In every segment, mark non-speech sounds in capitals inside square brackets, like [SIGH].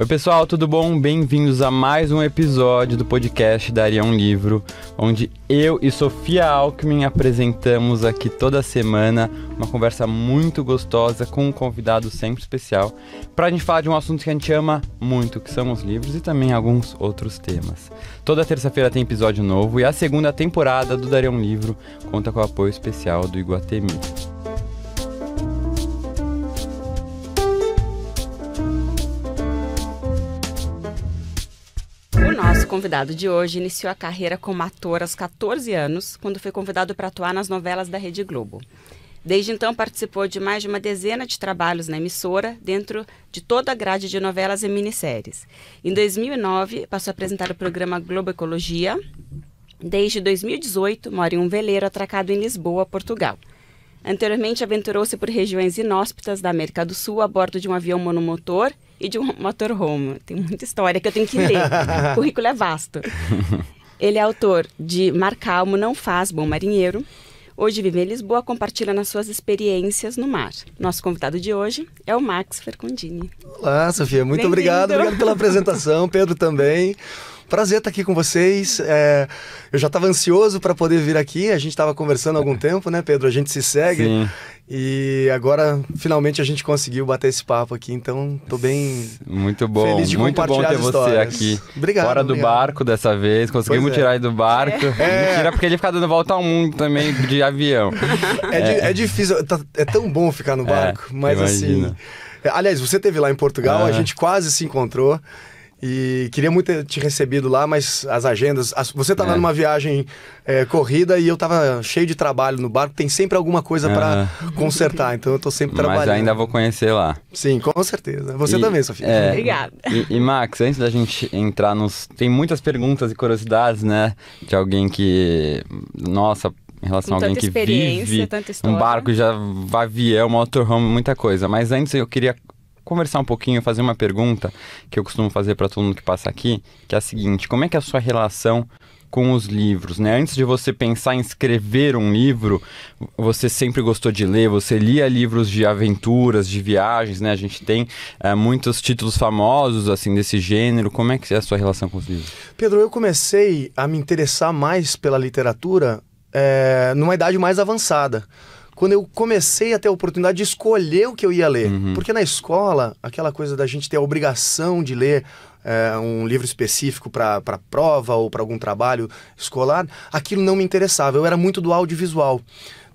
Oi, pessoal, tudo bom? Bem-vindos a mais um episódio do podcast Daria um Livro, onde eu e Sofia Alckmin apresentamos aqui toda semana uma conversa muito gostosa com um convidado sempre especial para a gente falar de um assunto que a gente ama muito, que são os livros e também alguns outros temas. Toda terça-feira tem episódio novo e a segunda temporada do Daria um Livro conta com o apoio especial do Iguatemi. convidado de hoje iniciou a carreira como ator aos 14 anos, quando foi convidado para atuar nas novelas da Rede Globo. Desde então participou de mais de uma dezena de trabalhos na emissora, dentro de toda a grade de novelas e minisséries. Em 2009, passou a apresentar o programa Globo Ecologia. Desde 2018, mora em um veleiro atracado em Lisboa, Portugal. Anteriormente, aventurou-se por regiões inóspitas da América do Sul a bordo de um avião monomotor e de um motorhome. Tem muita história que eu tenho que ler. [LAUGHS] o currículo é vasto. Ele é autor de Mar Calmo, Não Faz Bom Marinheiro. Hoje vive em Lisboa, compartilhando as suas experiências no mar. Nosso convidado de hoje é o Max Fercondini. Olá, Sofia. Muito obrigado. Obrigado pela apresentação. [LAUGHS] Pedro também. Prazer estar aqui com vocês. É, eu já estava ansioso para poder vir aqui. A gente estava conversando há algum é. tempo, né, Pedro? A gente se segue. Sim. E agora, finalmente, a gente conseguiu bater esse papo aqui, então tô bem. Muito bom, feliz de muito bom ter você aqui. Obrigado. Fora do barco dessa vez, conseguimos é. tirar ele do barco. É. Mentira, porque ele fica dando volta ao mundo também de avião. [LAUGHS] É, é. é difícil, tá, é tão bom ficar no é, barco, mas assim, imagina. assim. Aliás, você teve lá em Portugal, a gente quase se encontrou. E queria muito ter te recebido lá, mas as agendas. As, você estava tá é. numa viagem é, corrida e eu estava cheio de trabalho no barco. Tem sempre alguma coisa para é. consertar, então eu estou sempre trabalhando. Mas ainda vou conhecer lá. Sim, com certeza. Você e, também, Sofia. É, Obrigada. E, e, Max, antes da gente entrar nos. Tem muitas perguntas e curiosidades, né? De alguém que. Nossa, em relação a alguém que vive um barco, já avião, é motorhome, muita coisa. Mas antes eu queria conversar um pouquinho, fazer uma pergunta que eu costumo fazer para todo mundo que passa aqui, que é a seguinte: como é que é a sua relação com os livros, né? Antes de você pensar em escrever um livro, você sempre gostou de ler, você lia livros de aventuras, de viagens, né? A gente tem é, muitos títulos famosos, assim, desse gênero. Como é que é a sua relação com os livros? Pedro, eu comecei a me interessar mais pela literatura é, numa idade mais avançada quando eu comecei a ter a oportunidade de escolher o que eu ia ler. Uhum. Porque na escola, aquela coisa da gente ter a obrigação de ler é, um livro específico para prova ou para algum trabalho escolar, aquilo não me interessava. Eu era muito do audiovisual.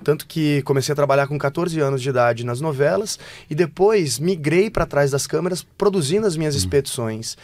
Tanto que comecei a trabalhar com 14 anos de idade nas novelas e depois migrei para trás das câmeras produzindo as minhas uhum. expedições.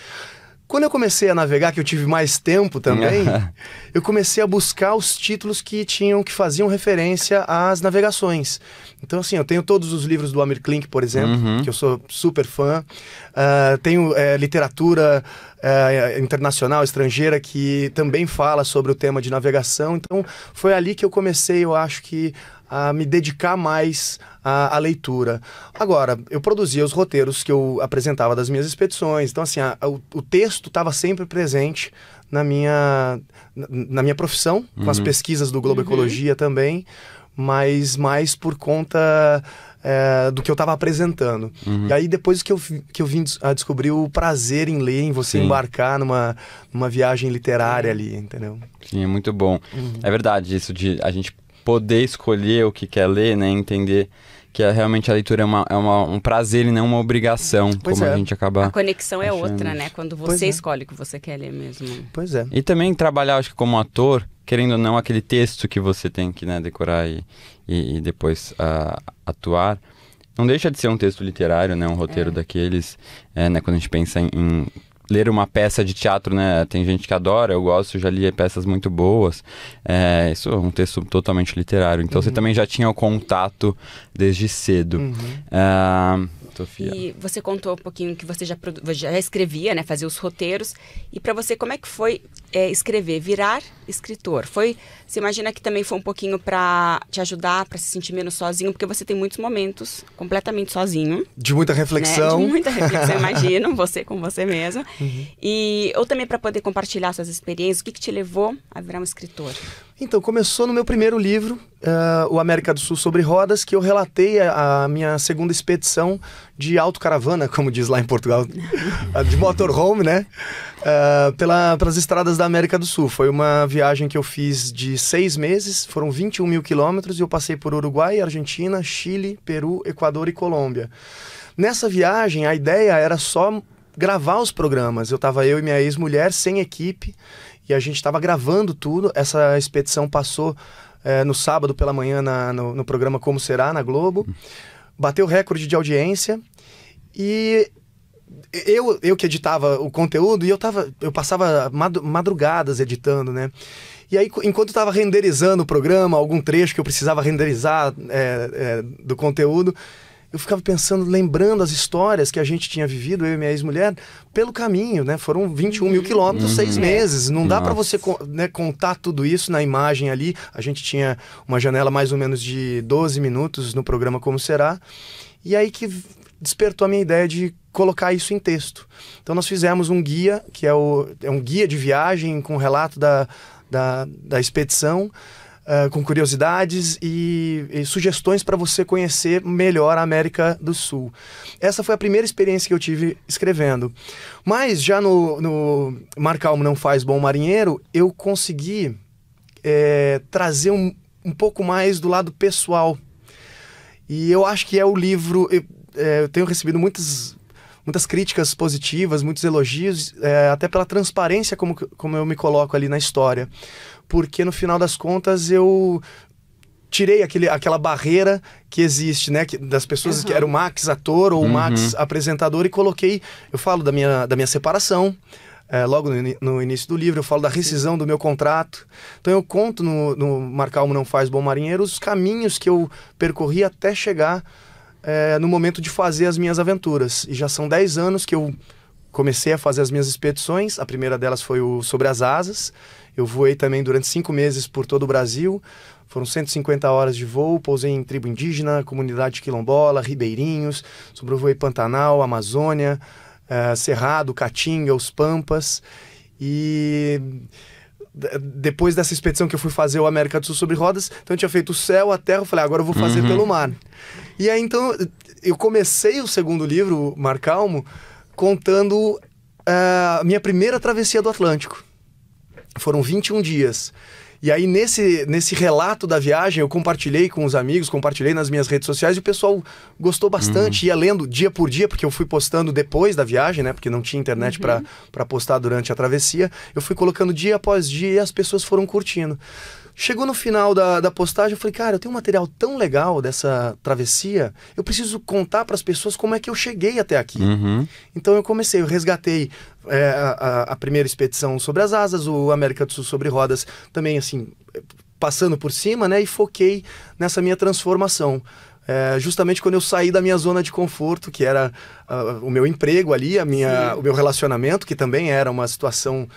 Quando eu comecei a navegar, que eu tive mais tempo também, [LAUGHS] eu comecei a buscar os títulos que tinham, que faziam referência às navegações. Então, assim, eu tenho todos os livros do Amir Klink, por exemplo, uhum. que eu sou super fã. Uh, tenho é, literatura é, internacional, estrangeira, que também fala sobre o tema de navegação. Então, foi ali que eu comecei, eu acho que a me dedicar mais à, à, leitura. Agora, eu produzia os roteiros que eu apresentava das minhas expedições, então assim, a, a, o, o, texto estava sempre presente na minha, na, na minha profissão, uhum. com as uhum. pesquisas do Globo uhum. Ecologia também, mas mais por conta é, do que eu estava apresentando. Uhum. E aí depois que eu, que eu vim a descobrir o prazer em ler, em você Sim. embarcar numa, numa viagem literária uhum. ali, entendeu? Sim, é muito bom. É verdade isso de a gente poder escolher o que quer ler, né? Entender que é, realmente a leitura é, uma, é uma, um prazer e não uma obrigação, pois como é. a gente acaba. A conexão achando. é outra, né? Quando você pois é. escolhe é. o que você quer ler mesmo. Pois é. E também trabalhar, acho que como ator, querendo ou não, aquele texto que você tem que né, decorar e, e, e depois uh, atuar. Não deixa de ser um texto literário, né? Um roteiro é. daqueles, é, né? Quando a gente pensa em, em ler uma peça de teatro, né? Tem gente que adora, eu gosto, já li peças muito boas. É, isso é um texto totalmente literário. Então uhum. você também já tinha o contato desde cedo. Uhum. Uh, Sofia. E você contou um pouquinho que você já, já escrevia, né? Fazia os roteiros. E para você, como é que foi é, escrever, virar escritor? Foi, você imagina que também foi um pouquinho para te ajudar, para se sentir menos sozinho, porque você tem muitos momentos completamente sozinho. De muita né? reflexão. Né? De muita reflexão, [LAUGHS] imagino, você com você mesmo. Uhum. E ou também para poder compartilhar suas experiências, o que, que te levou a virar um escritor? Então, começou no meu primeiro livro, uh, O América do Sul sobre Rodas, que eu relatei a, a minha segunda expedição de autocaravana, como diz lá em Portugal, [LAUGHS] de motorhome, né? Uh, pela, pelas estradas da América do Sul. Foi uma viagem que eu fiz de seis meses, foram 21 mil quilômetros, e eu passei por Uruguai, Argentina, Chile, Peru, Equador e Colômbia. Nessa viagem, a ideia era só gravar os programas. Eu estava eu e minha ex-mulher sem equipe e a gente estava gravando tudo. Essa expedição passou é, no sábado pela manhã na, no, no, programa Como Será, na Globo. Bateu recorde de audiência. E eu, eu que editava o conteúdo e eu, tava, eu passava madrugadas editando, né? E aí, enquanto estava renderizando o programa, algum trecho que eu precisava renderizar é, é, do conteúdo, eu ficava pensando, lembrando as histórias que a gente tinha vivido, eu e minha ex-mulher, pelo caminho, né? Foram 21 uhum. mil quilômetros, uhum. seis meses. Não Nossa. dá para você né, contar tudo isso na imagem ali. A gente tinha uma janela mais ou menos de 12 minutos no programa Como Será. E aí que despertou a minha ideia de colocar isso em texto. Então nós fizemos um guia, que é, o, é um guia de viagem com relato da, da, da expedição uh, com curiosidades e, e sugestões para você conhecer melhor a América do Sul. Essa foi a primeira experiência que eu tive escrevendo. Mas já no, no Marcalmo Não Faz Bom Marinheiro, eu consegui é, trazer um, um pouco mais do lado pessoal. E eu acho que é o livro. Eu, é, eu tenho recebido muitas, muitas críticas positivas, muitos elogios, é, até pela transparência como, como eu me coloco ali na história porque no final das contas eu tirei aquele, aquela barreira que existe, né? Que, das pessoas uhum. que era o Max ator ou o Max uhum. apresentador e coloquei, eu falo da minha, da minha separação. É, logo no, no, início do livro, eu falo da rescisão do meu contrato. Então eu conto no, no Marcalmo Não Faz Bom Marinheiro os caminhos que eu percorri até chegar é, no momento de fazer as minhas aventuras. E já são 10 anos que eu comecei a fazer as minhas expedições. A primeira delas foi o Sobre as Asas. Eu voei também durante cinco meses por todo o Brasil. Foram 150 horas de voo, pousei em tribo indígena, comunidade quilombola, ribeirinhos, sobrevoei Pantanal, Amazônia, eh, Cerrado, Caatinga, os Pampas. E depois dessa expedição que eu fui fazer o América do Sul sobre rodas, então eu tinha feito o céu, a terra, eu falei, ah, agora eu vou fazer uhum. pelo mar. E aí então eu comecei o segundo livro, Mar Calmo, contando a uh, minha primeira travessia do Atlântico. Foram 21 dias. E aí, nesse, nesse relato da viagem, eu compartilhei com os amigos, compartilhei nas minhas redes sociais e o pessoal gostou bastante, uhum. ia lendo dia por dia, porque eu fui postando depois da viagem, né? Porque não tinha internet uhum. para postar durante a travessia. Eu fui colocando dia após dia e as pessoas foram curtindo. Chegou no final da, da postagem, eu falei, cara, eu tenho um material tão legal dessa travessia, eu preciso contar para as pessoas como é que eu cheguei até aqui. Uhum. Então eu comecei, eu resgatei é, a, a, primeira expedição sobre as asas, o América do Sul sobre rodas, também assim, é, passando por cima, né? E foquei nessa minha transformação é, justamente quando eu saí da minha zona de conforto, que era uh, o meu emprego ali, a minha, o meu relacionamento, que também era uma situação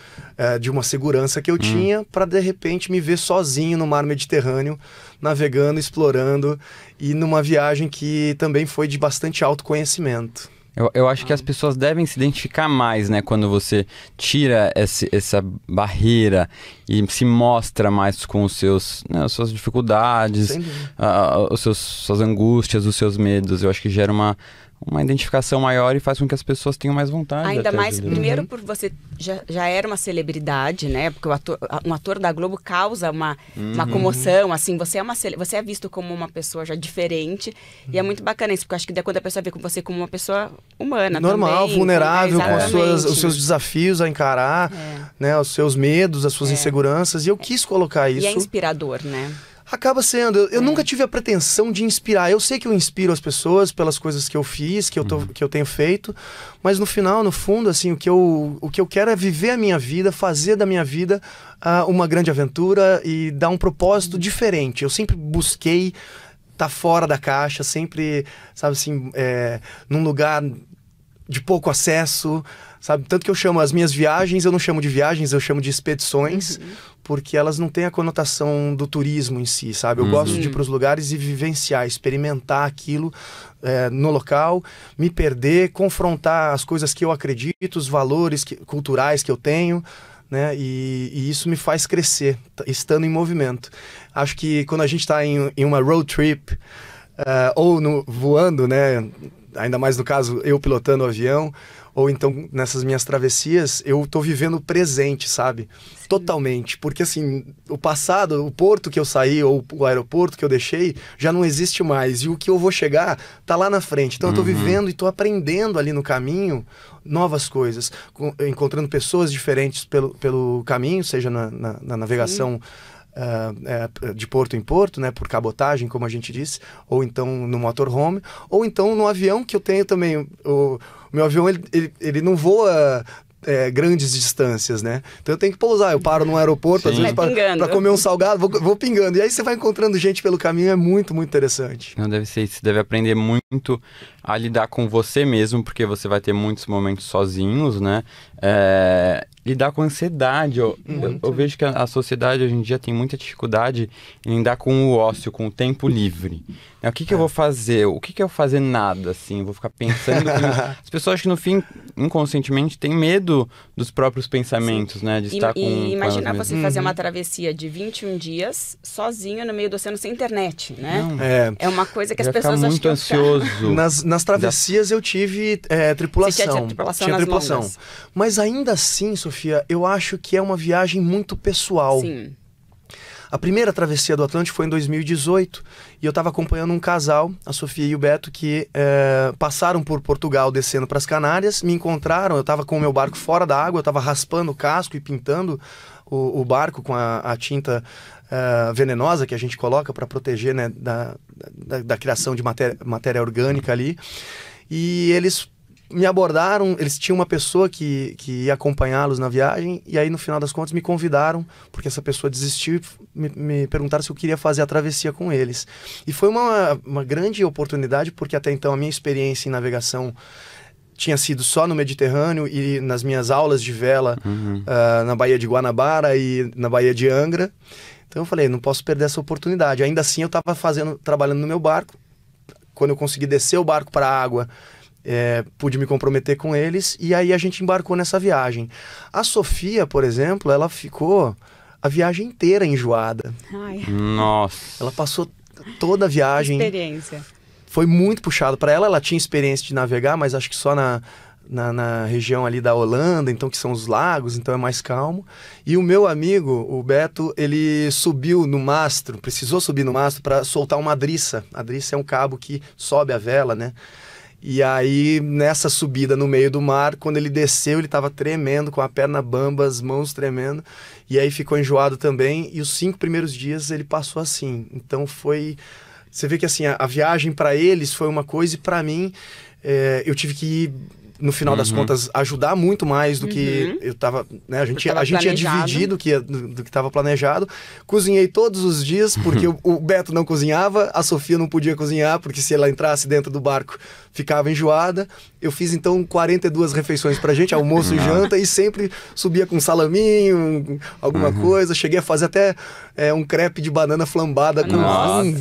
uh, de uma segurança que eu hum. tinha, para de repente me ver sozinho no mar Mediterrâneo, navegando, explorando e numa viagem que também foi de bastante autoconhecimento. Eu, eu acho ah. que as pessoas devem se identificar mais, né? Quando você tira esse, essa barreira e se mostra mais com os seus, né, as suas dificuldades, uh, os seus, suas angústias, os seus medos. Eu acho que gera uma, uma identificação maior e faz com que as pessoas tenham mais vontade. Ainda mais, primeiro, uhum. por você já, já era uma celebridade, né? Porque ator, um ator da Globo causa uma, uhum. uma comoção, assim, você é, uma, você é visto como uma pessoa já diferente. Uhum. E é muito bacana isso, porque acho que daí quando a pessoa vê com você como uma pessoa humana. Normal, também, né? vulnerável, com as suas, os seus desafios a encarar, é. né? Os seus medos, as suas é. inseguranças. E eu quis colocar isso. E é inspirador, né? Acaba sendo. Eu, eu hum. nunca tive a pretensão de inspirar. Eu sei que eu inspiro as pessoas pelas coisas que eu fiz, que eu, tô, uhum. que eu tenho feito, mas no final, no fundo, assim, o que, eu, o que eu quero é viver a minha vida, fazer da minha vida uh, uma grande aventura e dar um propósito uhum. diferente. Eu sempre busquei estar tá fora da caixa, sempre, sabe assim, é, num lugar de pouco acesso. Sabe? Tanto que eu chamo as minhas viagens, eu não chamo de viagens, eu chamo de expedições, uhum. porque elas não têm a conotação do turismo em si, sabe? Eu uhum. gosto de ir uhum. para os lugares e vivenciar, experimentar aquilo é, no local, me perder, confrontar as coisas que eu acredito, os valores que, culturais que eu tenho. Né? E, e, isso me faz crescer, estando em movimento. Acho que quando a gente está em, em, uma road trip uh, ou no, voando, né? Ainda mais no caso eu pilotando o avião, ou então nessas minhas travessias, eu tô vivendo o presente, sabe? Sim. Totalmente. Porque assim, o passado, o porto que eu saí ou o aeroporto que eu deixei, já não existe mais. E o que eu vou chegar tá lá na frente. Então uhum. eu tô uhum. vivendo e tô aprendendo ali no caminho novas coisas, encontrando pessoas diferentes pelo, pelo caminho, seja na, na, na navegação. Sim uh, de porto em porto, né, por cabotagem, como a gente disse, ou então no motorhome, ou então no avião que eu tenho também. O, o meu avião ele, ele, ele não voa é, grandes distâncias, né? Então eu tenho que pousar, eu paro num aeroporto, Sim. às vezes para comer um salgado, vou, vou, pingando. E aí você vai encontrando gente pelo caminho, é muito, muito interessante. Não deve ser, você deve aprender muito a lidar com você mesmo, porque você vai ter muitos momentos sozinhos, né? é, lidar com ansiedade. Eu, eu, eu, vejo que a, a, sociedade hoje em dia tem muita dificuldade em lidar com o ócio, com o tempo livre. Né, o que, que é. eu vou fazer? O que, que eu vou fazer nada, assim? Eu vou ficar pensando... [LAUGHS] As pessoas que, no fim, inconscientemente, têm medo dos próprios pensamentos, Sim. né? De estar e, com... E imaginar com você fazer uma uhum. travessia de 21 dias sozinho no meio do oceano sem internet, né? Não, é, é uma coisa que as pessoas acham muito é ansioso. Nas, nas travessias eu tive é, tripulação. Você tinha tripulação, tinha tripulação. Mas mas ainda assim, Sofia, eu acho que é uma viagem muito pessoal. Sim. A primeira travessia do Atlântico foi em 2018 e eu estava acompanhando um casal, a Sofia e o Beto, que é, passaram por Portugal descendo para as Canárias, me encontraram. Eu estava com o meu barco fora da água, eu estava raspando o casco e pintando o, o barco com a, a tinta Uh, venenosa que a gente coloca para proteger né, da, da, da, criação de matéria, matéria orgânica ali. E eles me abordaram, eles tinham uma pessoa que, que ia acompanhá-los na viagem, e aí no final das contas me convidaram, porque essa pessoa desistiu e me, me perguntaram se eu queria fazer a travessia com eles. E foi uma, uma grande oportunidade, porque até então a minha experiência em navegação tinha sido só no Mediterrâneo e nas minhas aulas de vela uhum. uh, na Baía de Guanabara e na Baía de Angra. Então eu falei, não posso perder essa oportunidade. Ainda assim eu estava fazendo, trabalhando no meu barco. Quando eu consegui descer o barco para a água, é, pude me comprometer com eles e aí a gente embarcou nessa viagem. A Sofia, por exemplo, ela ficou a viagem inteira enjoada. Ai. Nossa. Ela passou toda a viagem. Experiência. Foi muito puxado para ela. Ela tinha experiência de navegar, mas acho que só na, na, na, região ali da Holanda, então que são os lagos, então é mais calmo. E o meu amigo, o Beto, ele subiu no mastro, precisou subir no mastro para soltar uma adriça. A adriça é um cabo que sobe a vela, né? E aí, nessa subida no meio do mar, quando ele desceu, ele estava tremendo, com a perna bamba, as mãos tremendo, e aí ficou enjoado também. E os cinco primeiros dias ele passou assim. Então foi. Você vê que assim, a, a viagem para eles foi uma coisa, e para mim, é, eu tive que ir no final uhum. das contas, ajudar muito mais do que uhum. eu tava. Né, a gente, a gente ia dividir do que, do, do que tava planejado. Cozinhei todos os dias, porque [LAUGHS] o, o, Beto não cozinhava, a Sofia não podia cozinhar, porque se ela entrasse dentro do barco, ficava enjoada. Eu fiz então 42 refeições pra gente, almoço e janta, e sempre subia com salaminho, alguma uhum. coisa. Cheguei a fazer até é, um crepe de banana flambada com um,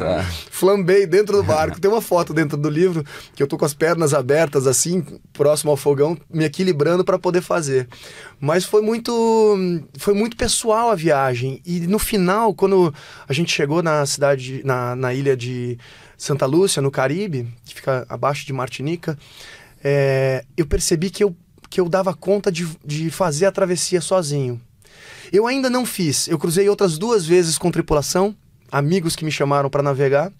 flambei dentro do barco. Tem uma foto dentro do livro que eu tô com as pernas abertas assim, próximo ao fogão, me equilibrando para poder fazer. Mas foi muito foi muito pessoal a viagem e no final quando a gente chegou na cidade na, na ilha de Santa Lúcia, no Caribe, que fica abaixo de Martinica, é, eu percebi que eu, que eu dava conta de, de fazer a travessia sozinho. Eu ainda não fiz. Eu cruzei outras duas vezes com tripulação, amigos que me chamaram para navegar,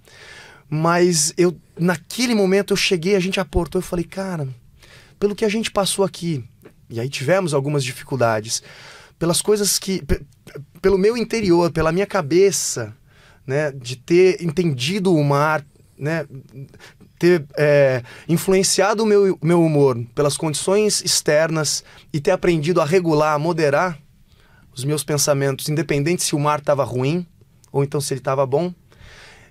mas eu naquele momento eu cheguei, a gente aportou, eu falei, cara, pelo que a gente passou aqui, e aí tivemos algumas dificuldades, pelas coisas que pelo meu interior, pela minha cabeça, né, de ter entendido o mar né, ter é, influenciado o meu, meu humor pelas condições externas e ter aprendido a regular, a moderar os meus pensamentos, independente se o mar estava ruim ou então se ele estava bom,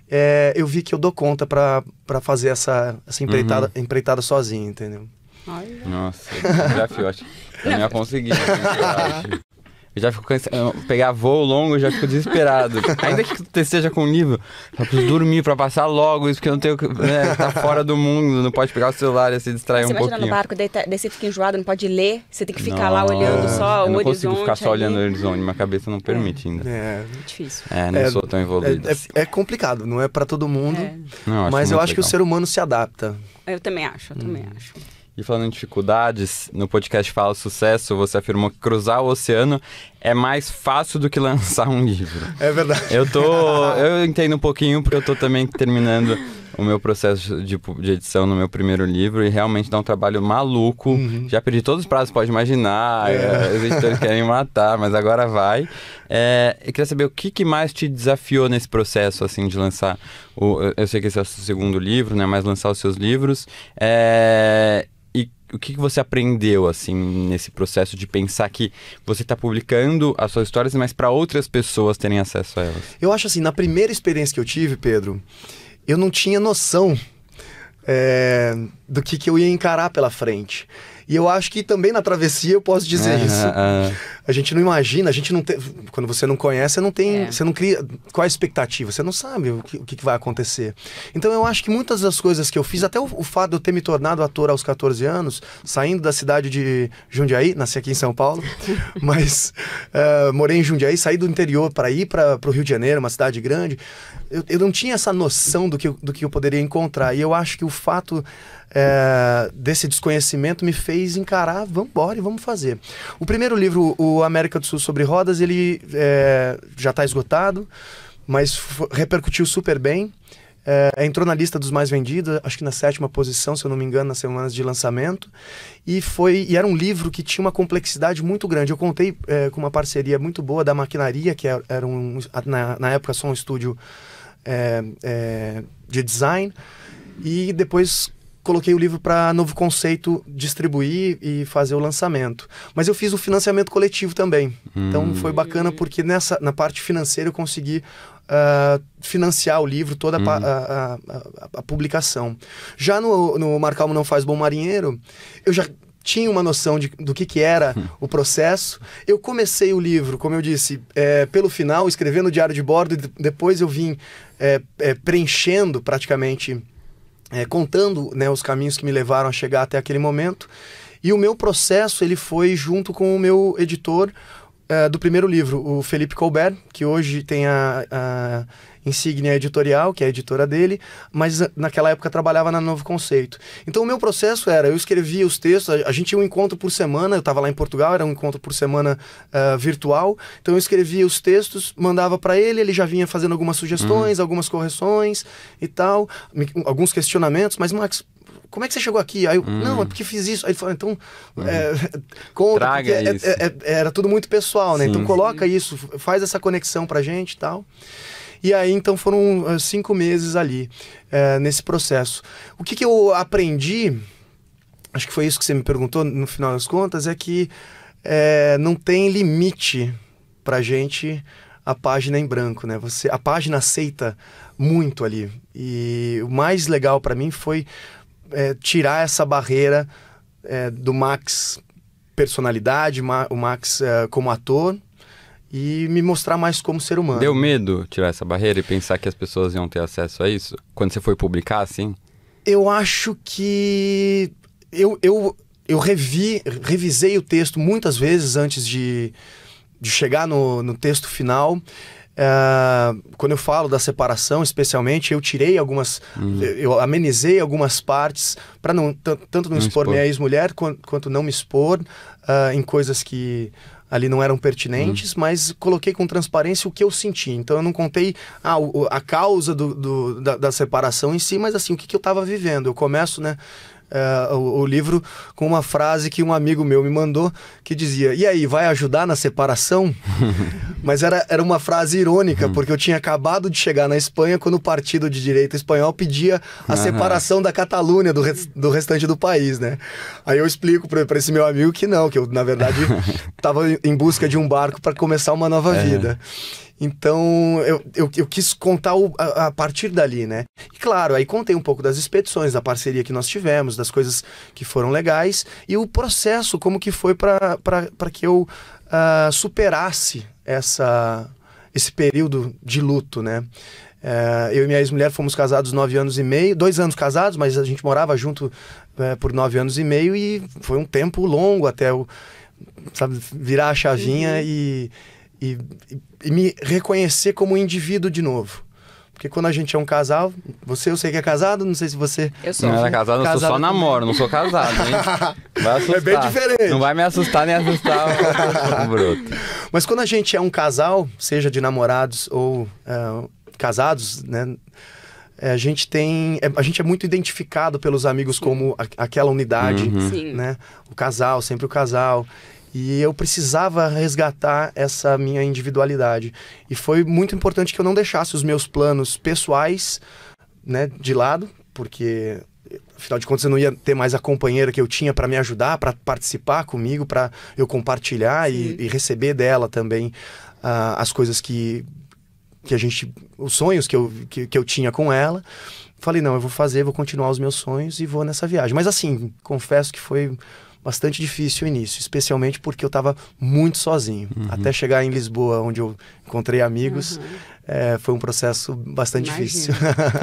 é, eu vi que eu dou conta para fazer essa, essa empreitada, uhum. empreitada sozinho, entendeu? Olha. Nossa, desafio, acho. Eu não ia conseguir. Né? [LAUGHS] Eu já fico cansado. Pegar voo longo, eu já fico desesperado. [LAUGHS] Ainda que você esteja com livro, eu preciso dormir pra passar logo isso, porque eu não tenho. Né, tá fora do mundo, não pode pegar o celular e se assim distrair você um pouquinho. Você imagina no barco, daí, daí você fica enjoado, não pode ler, você tem que ficar não, lá olhando só o horizonte. Eu não consigo ficar só ali. olhando o horizonte, minha cabeça não é. permite é, ainda. É, é difícil. É, não é, sou tão envolvido. É, é, assim. é, complicado, não é pra todo mundo. É. Não, mas eu acho legal. que o ser humano se adapta. Eu também acho, eu hum. também acho. E falando em dificuldades, no podcast Fala Sucesso, você afirmou que cruzar o oceano é mais fácil do que lançar um livro. É verdade. Eu tô. Eu entendo um pouquinho, porque eu tô também terminando o meu processo de, de, edição no meu primeiro livro e realmente dá um trabalho maluco. Uhum. Já perdi todos os prazos, pode imaginar. É. é os editores querem matar, mas agora vai. É, eu queria saber o que, que, mais te desafiou nesse processo, assim, de lançar. O, eu sei que esse é o seu segundo livro, né? Mas lançar os seus livros. É, o que você aprendeu, assim, nesse processo de pensar que você está publicando as suas histórias, mas para outras pessoas terem acesso a elas? Eu acho assim, na primeira experiência que eu tive, Pedro, eu não tinha noção é, do que, que eu ia encarar pela frente. E eu acho que também na travessia eu posso dizer isso. Uhum a gente não imagina, a gente não tem. Quando você não conhece, você não tem. É. Você não cria. Qual a expectativa? Você não sabe o que, o que, vai acontecer. Então eu acho que muitas das coisas que eu fiz, até o, o, fato de eu ter me tornado ator aos 14 anos, saindo da cidade de Jundiaí, nasci aqui em São Paulo, [LAUGHS] mas uh, morei em Jundiaí, saí do interior para ir para o Rio de Janeiro, uma cidade grande. Eu, eu não tinha essa noção do que, do que eu poderia encontrar. E eu acho que o fato. É, desse desconhecimento me fez encarar, vamos embora e vamos fazer. O primeiro livro, o o América do Sul sobre rodas, ele é, já está esgotado, mas repercutiu super bem. É, entrou na lista dos mais vendidos, acho que na sétima posição, se eu não me engano, nas semanas de lançamento. E foi e era um livro que tinha uma complexidade muito grande. Eu contei é, com uma parceria muito boa da Maquinaria, que é, era um, na, na época só um estúdio é, é de design. E depois coloquei o livro para Novo Conceito distribuir e fazer o lançamento. Mas eu fiz o financiamento coletivo também. Então, hum. Então foi bacana porque nessa na parte financeira eu consegui uh, financiar o livro, toda hum. a, a, a, a, publicação. Já no, no Marcalmo Não Faz Bom Marinheiro, eu já tinha uma noção de, do que, que era [LAUGHS] o processo. Eu comecei o livro, como eu disse, é, pelo final, escrevendo o diário de bordo, e depois eu vim é, é, preenchendo praticamente é, contando né, os caminhos que me levaram a chegar até aquele momento. E o meu processo ele foi junto com o meu editor é, do primeiro livro, o Felipe Colbert, que hoje tem a, a Insignia é Editorial, que é a editora dele, mas ah, naquela época trabalhava na Novo Conceito. Então o meu processo era, eu escrevia os textos, a, gente tinha um encontro por semana, eu estava lá em Portugal, era um encontro por semana uh, virtual, então eu escrevia os textos, mandava para ele, ele já vinha fazendo algumas sugestões, uhum. algumas correções e tal, alguns questionamentos, mas Max, como é que você chegou aqui? Aí eu, hum. não, é porque fiz isso. Aí ele falou, então, hum. é, [LAUGHS] conta, Traga é, é, é, era tudo muito pessoal, né? Então, Sim. Então coloca isso, faz essa conexão pra gente e tal. E aí, então, foram ah, cinco meses ali é, nesse processo. O que, que eu aprendi, acho que foi isso que você me perguntou no final das contas, é que é, não tem limite para gente a página em branco, né? Você, a página aceita muito ali. E o mais legal para mim foi é, tirar essa barreira é, do Max personalidade, o Max é, como ator e me mostrar mais como ser humano. Deu medo tirar essa barreira e pensar que as pessoas iam ter acesso a isso? Quando você foi publicar, assim? Eu acho que. Eu, eu, eu revi, revisei o texto muitas vezes antes de, de chegar no, no texto final. Uh, quando eu falo da separação, especialmente, eu tirei algumas, uhum. eu amenizei algumas partes para não tanto não, não expor, expor, minha ex-mulher quanto, quanto, não me expor uh, em coisas que ali não eram pertinentes, uhum. mas coloquei com transparência o que eu senti. Então eu não contei a, ah, a causa do, do da, da, separação em si, mas assim, o que, que eu estava vivendo. Eu começo, né? uh, o, o, livro com uma frase que um amigo meu me mandou que dizia: E aí, vai ajudar na separação? [LAUGHS] Mas era, era uma frase irônica, uhum. porque eu tinha acabado de chegar na Espanha quando o partido de direita espanhol pedia a uhum. separação da Catalunha do, res, do restante do país, né? Aí eu explico para esse meu amigo que não, que eu, na verdade, estava [LAUGHS] em busca de um barco para começar uma nova é. vida. Então, eu, eu, eu quis contar o, a, a, partir dali, né? E claro, aí contei um pouco das expedições, da parceria que nós tivemos, das coisas que foram legais e o processo, como que foi para que eu uh, superasse essa, esse período de luto, né? Eh, eu e minha ex-mulher fomos casados nove anos e meio, dois anos casados, mas a gente morava junto eh, por nove anos e meio e foi um tempo longo até sabe, virar a chavinha uhum. e e, e me reconhecer como indivíduo de novo. Porque quando a gente é um casal, você eu sei que é casado, não sei se você. Eu sou. Não, era é casado, eu casado sou só namoro, não sou casado, hein? [LAUGHS] Vai assustar. É bem diferente. Não vai me assustar nem assustar o, [LAUGHS] bruto. Mas quando a gente é um casal, seja de namorados ou é, casados, né? É, a gente tem a gente é muito identificado pelos amigos como a, aquela unidade uhum. né o casal sempre o casal e eu precisava resgatar essa minha individualidade. E foi muito importante que eu não deixasse os meus planos pessoais né, de lado, porque afinal de contas eu não ia ter mais a companheira que eu tinha para me ajudar, para participar comigo, para eu compartilhar e, e, receber dela também uh, as coisas que, que a gente. os sonhos que eu, que, que eu tinha com ela falei, não, eu vou fazer, vou continuar os meus sonhos e vou nessa viagem. Mas assim, confesso que foi bastante difícil o início, especialmente porque eu estava muito sozinho. Uhum. Até chegar em Lisboa, onde eu encontrei amigos, uhum. é, foi um processo bastante Imagina. difícil.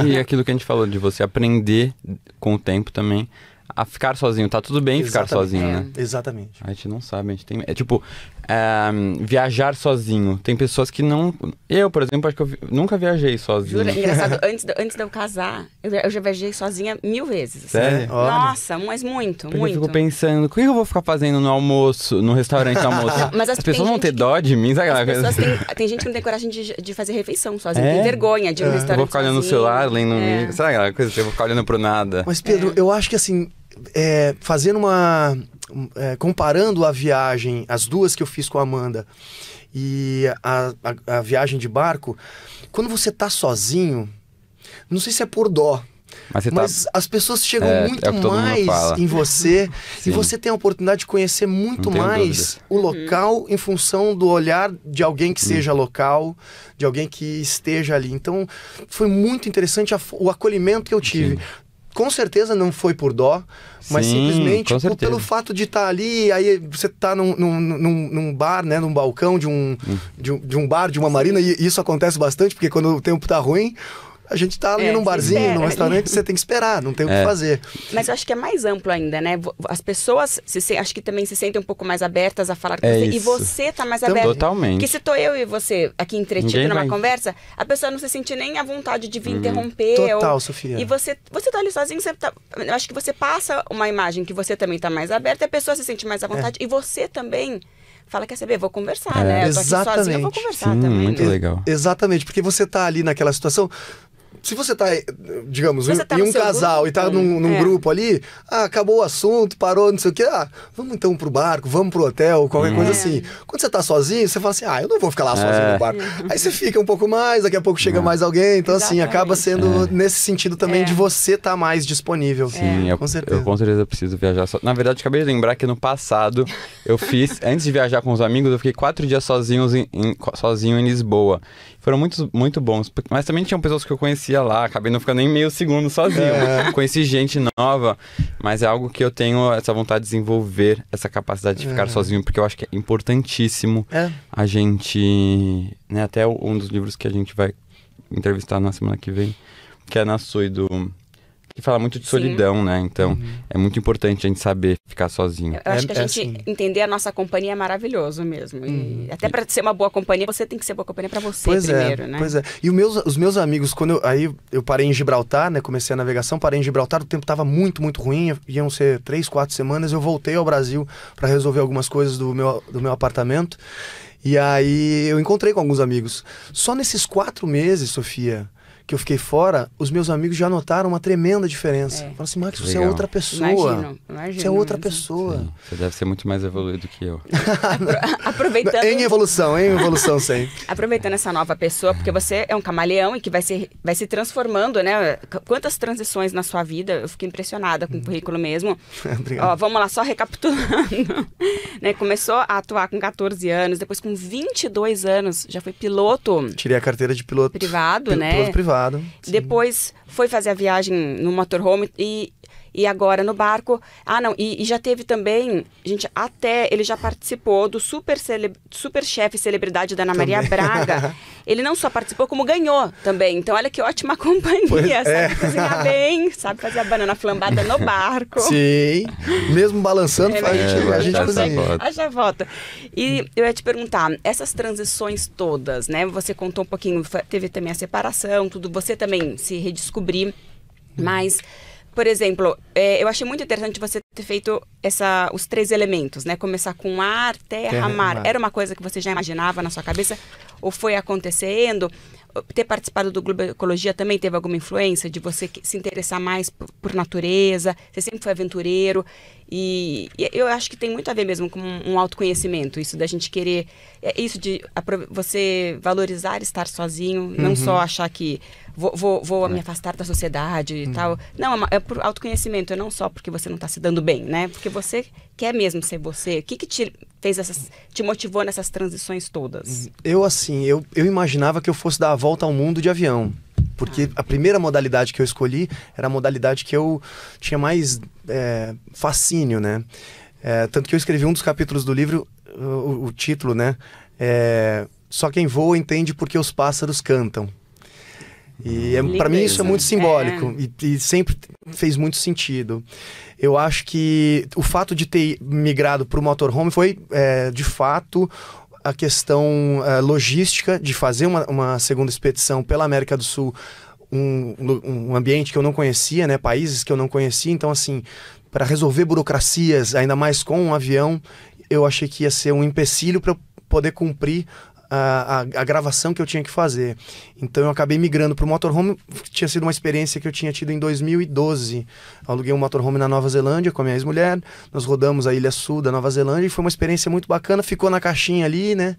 e [LAUGHS] aquilo que a gente falou de você aprender com o tempo também a ficar sozinho. Tá tudo bem Exatamente. ficar sozinho, né? é. né? Exatamente. A gente não sabe, a gente tem. É tipo, é, viajar sozinho. Tem pessoas que não. Eu, por exemplo, acho que eu vi... nunca viajei sozinho. Jura? É [LAUGHS] engraçado, antes, de, antes de eu casar, eu já viajei sozinha mil vezes. Assim. Sério? É, Nossa, mas muito, Porque muito. Eu fico pensando, o que eu vou ficar fazendo no almoço, no restaurante no [LAUGHS] almoço? mas as, as pessoas vão ter que... dó de mim, sabe? As pessoas têm, tem gente que não tem coragem de, de fazer refeição sozinha, é? tem vergonha de ir é. no restaurante. Eu vou ficar olhando sozinho. no celular, lendo um é. sabe aquela coisa? Eu vou ficar olhando pro nada. Mas, Pedro, eu acho que assim, é, fazendo uma. É, comparando a viagem, as duas que eu fiz com a Amanda e a, a, a viagem de barco, quando você tá sozinho, não sei se é por dó, mas, tá mas tá... as pessoas chegam é, é muito é mais em você [LAUGHS] e você tem a oportunidade de conhecer muito mais dúvida. o local em função do olhar de alguém que hum. seja local, de alguém que esteja ali. Então, foi muito interessante a, o acolhimento que eu tive, Sim com certeza não foi por dó, mas sim, simplesmente tipo, pelo fato de estar tá ali, aí você está num, num, num, bar, né, num balcão de um, hum. de, um, de um bar, de uma marina, e isso acontece bastante, porque quando o tempo está ruim, a gente está ali é, num barzinho, espera, num restaurante, você tem que esperar, não tem o que é. fazer. Mas eu acho que é mais amplo ainda, né? As pessoas se, acho que também se sentem um pouco mais abertas a falar com é você. Isso. E você tá mais então, aberto. Totalmente. Porque se tô eu e você aqui entretido Ninguém numa vai... conversa, a pessoa não se sente nem à vontade de vir uhum. interromper. Total, ou... Sofia. E você, você tá ali sozinho, você tá... eu acho que você passa uma imagem que você também tá mais aberta, a pessoa se sente mais à é. vontade. E você também fala, quer saber, vou conversar, é. né? Eu Exatamente. eu vou conversar Sim, também. Muito legal. Exatamente, porque você tá ali naquela situação, se você tá, digamos, você tá em um casal grupo? e tá num, num é. grupo ali, ah, acabou o assunto, parou, não sei o quê, ah, vamos então pro barco, vamos pro hotel, qualquer coisa uhum. assim. É. Quando você tá sozinho, você fala assim, ah, eu não vou ficar lá é. sozinho é. no barco. Uhum. Aí você fica um pouco mais, daqui a pouco chega é. mais alguém, então assim, Exatamente. assim, acaba sendo nesse sentido também de você estar tá mais disponível. Sim, eu, com certeza. Eu com certeza preciso viajar só. Na verdade, acabei de lembrar que no passado eu fiz, [LAUGHS] antes de viajar com os amigos, eu fiquei quatro dias sozinhos em, em sozinho em Lisboa foram muito, muito bons. Mas também tinham pessoas que eu conhecia lá, acabei não ficando nem meio segundo sozinho. É. [LAUGHS] Conheci gente nova, mas é algo que eu tenho essa vontade de desenvolver, essa capacidade de ficar é. sozinho, porque eu acho que é importantíssimo é. a gente. Né, até um dos livros que a gente vai entrevistar na semana que vem, que é na Sui do que fala muito de Sim. solidão, né? Então uhum. é muito importante a gente saber ficar sozinho. Eu acho é, que a é gente assim. entender a nossa companhia é maravilhoso mesmo. Uhum. até para ser uma boa companhia, você tem que ser boa companhia para você pois é, primeiro, é, né? Pois é. E meus, os meus amigos, quando eu, aí eu parei em Gibraltar, né? Comecei a navegação, parei em Gibraltar, o tempo tava muito, muito ruim, iam ser três, quatro semanas. Eu voltei ao Brasil para resolver algumas coisas do meu, do meu apartamento. E aí eu encontrei com alguns amigos. Só nesses quatro meses, Sofia, que eu fiquei fora, os meus amigos já notaram uma tremenda diferença. É. Falaram assim, Max, você é outra pessoa. Imagino, imagino, você é outra pessoa. Sim, você deve ser muito mais evoluído que eu. [LAUGHS] Aproveitando... Em evolução, em evolução sempre. [LAUGHS] Aproveitando essa nova pessoa, porque você é um camaleão e que vai se, vai se transformando, né? Quantas transições na sua vida, eu fiquei impressionada com o currículo mesmo. [LAUGHS] Ó, vamos lá, só recapitulando. né? Começou a atuar com 14 anos, depois com 22 anos, já foi piloto. Tirei a carteira de piloto. Privado, Pil né? Piloto privado. Sim. Depois foi fazer a viagem no motorhome e e agora no barco. Ah, não, e, e já teve também, gente, até ele já participou do super, cele, super chefe celebridade da Ana Maria Braga. [LAUGHS] ele não só participou, como ganhou também. Então, olha que ótima [LAUGHS] companhia. Pois, sabe é. cozinhar [LAUGHS] bem, sabe fazer a banana flambada no barco. Sim, mesmo balançando, é, a gente, é, a gente já cozinha. Ah, já volta. E eu ia te perguntar, essas transições todas, né? Você contou um pouquinho, teve também a separação, tudo. Você também se redescobrir, mas por exemplo, é, eu achei muito interessante você ter feito essa, os três elementos, né? Começar com ar, terra, terra mar. mar. Era uma coisa que você já imaginava na sua cabeça? Ou foi acontecendo? Ter participado do Globo Ecologia também teve alguma influência de você se interessar mais por, por natureza? Você sempre foi aventureiro? E, e, eu acho que tem muito a ver mesmo com um autoconhecimento, isso da gente querer, é isso de você valorizar estar sozinho, uhum. não só achar que vou, vou, vou me é. afastar da sociedade e uhum. tal. Não, é, é por autoconhecimento, é não só porque você não está se dando bem, né? Porque você quer mesmo ser você. O que, que te fez essas, te motivou nessas transições todas? Eu assim, eu, eu imaginava que eu fosse dar a volta ao mundo de avião. Porque a primeira modalidade que eu escolhi era a modalidade que eu tinha mais é, fascínio, né? É, tanto que eu escrevi um dos capítulos do livro, o, o título, né? É, Só quem voa entende porque os pássaros cantam. E é, para mim isso é muito simbólico é. E, e, sempre fez muito sentido. Eu acho que o fato de ter migrado para o motorhome foi, é, de fato, a questão uh, logística de fazer uma, uma segunda expedição pela América do Sul um, um, ambiente que eu não conhecia, né? Países que eu não conhecia. Então, assim, para resolver burocracias, ainda mais com um avião, eu achei que ia ser um empecilho para eu poder cumprir a, a, gravação que eu tinha que fazer. Então eu acabei migrando para o motorhome, que tinha sido uma experiência que eu tinha tido em 2012. aluguei um motorhome na Nova Zelândia com a minha ex-mulher, nós rodamos a Ilha Sul da Nova Zelândia e foi uma experiência muito bacana, ficou na caixinha ali, né?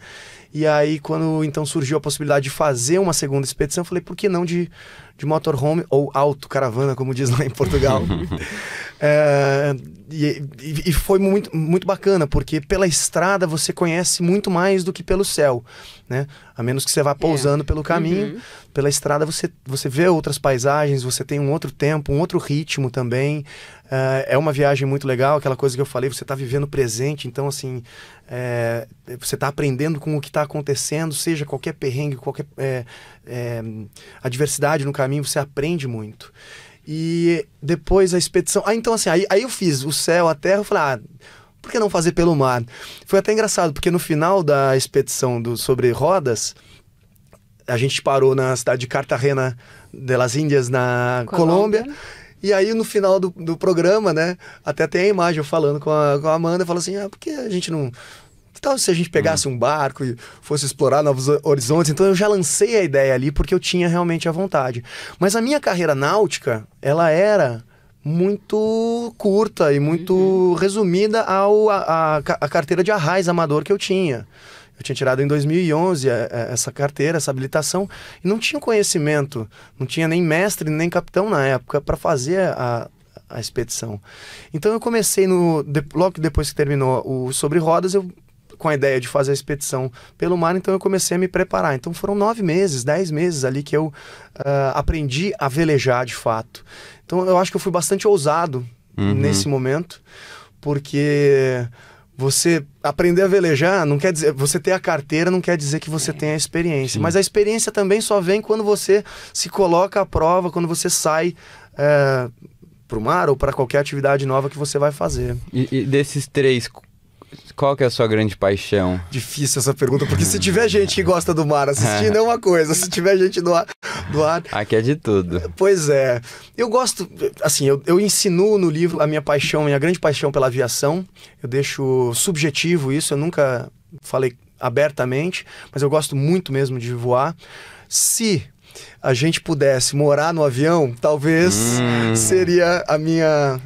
E aí quando então surgiu a possibilidade de fazer uma segunda expedição, eu falei, por que não de de motorhome ou autocaravana, como diz lá em Portugal. [LAUGHS] é, e, e, foi muito, muito bacana, porque pela estrada você conhece muito mais do que pelo céu né? A menos que você vá é. pousando é. pelo caminho, uhum. pela estrada você, você vê outras paisagens, você tem um outro tempo, um outro ritmo também. Uh, é uma viagem muito legal, aquela coisa que eu falei, você está vivendo o presente, então assim, é, você está aprendendo com o que está acontecendo, seja qualquer perrengue, qualquer é, é, adversidade no caminho, você aprende muito. E depois a expedição. Ah, então assim, aí, aí eu fiz o céu, a terra, eu falei, ah, por que não fazer pelo mar? Foi até engraçado, porque no final da expedição do, sobre rodas, a gente parou na cidade de Cartagena de las Índias, na Colômbia. Colômbia. E aí, no final do, do programa, né? Até tem a imagem eu falando com a, com a Amanda, falou assim: ah, por que a gente não. tal se a gente pegasse hum. um barco e fosse explorar novos horizontes? Então eu já lancei a ideia ali porque eu tinha realmente a vontade. Mas a minha carreira náutica, ela era muito curta e muito uhum. resumida ao, a, a, a, carteira de arraiz amador que eu tinha. Eu tinha tirado em 2011 a, é, é, essa carteira, essa habilitação, e não tinha conhecimento, não tinha nem mestre, nem capitão na época para fazer a, a expedição. Então eu comecei no de, logo depois que terminou o sobre rodas, eu com a ideia de fazer a expedição pelo mar, então eu comecei a me preparar. Então foram nove meses, dez meses ali que eu uh, aprendi a velejar de fato. Então eu acho que eu fui bastante ousado uhum. nesse momento, porque você aprender a velejar não quer dizer você ter a carteira não quer dizer que você é. tenha a experiência Sim. mas a experiência também só vem quando você se coloca à prova quando você sai eh, para o mar ou para qualquer atividade nova que você vai fazer e, e desses três qual que é a sua grande paixão? Difícil essa pergunta, porque se tiver gente que gosta do mar assistindo é uma coisa, se tiver gente do ar, do ar... Aqui é de tudo. Pois é. Eu gosto, assim, eu, eu no livro a minha paixão, minha grande paixão pela aviação. Eu deixo subjetivo isso, eu nunca falei abertamente, mas eu gosto muito mesmo de voar. Se a gente pudesse morar no avião, talvez hum. seria a minha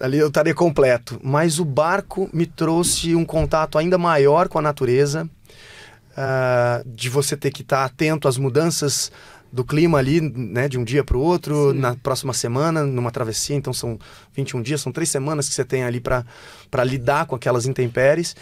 ali eu estaria completo. Mas o barco me trouxe um contato ainda maior com a natureza, uh, de você ter que estar atento às mudanças do clima ali, né, de um dia para o outro, Sim. na próxima semana, numa travessia, então são 21 dias, são três semanas que você tem ali para lidar com aquelas intempéries.